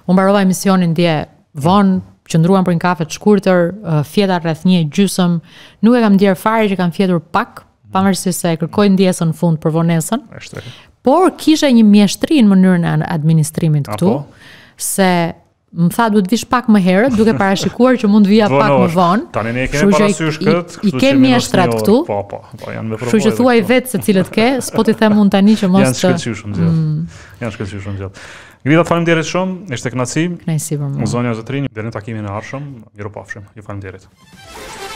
u mbarova emisionin dje von që për një kafe të shkurtër, uh, fjeta rreth një gjysmë, nuk e kam ndier fare që kanë fjetur pak, pavarësisht se kërkoj ndjesën në fund për vonesën. Është por kisha një mjeshtri në mënyrën e administrimit Apo? këtu, se më tha duhet vish pak më herët, duke parashikuar që mund të vija pak më vonë. Tani ne kemi parasysh këtë, i kemi mjeshtrat këtu. Po, po, po, janë me provë. Kështu që thuaj vetë se cilët ke, s'po ti them un tani që mos të. Janë shkëlqyshëm gjatë. Mm. Janë shkëlqyshëm gjatë. Ju falem faleminderit shumë, ishte kënaqësi. nasi. Nasi për mua. Në zonën e deri në takimin e ardhshëm, miropafshim. Ju faleminderit.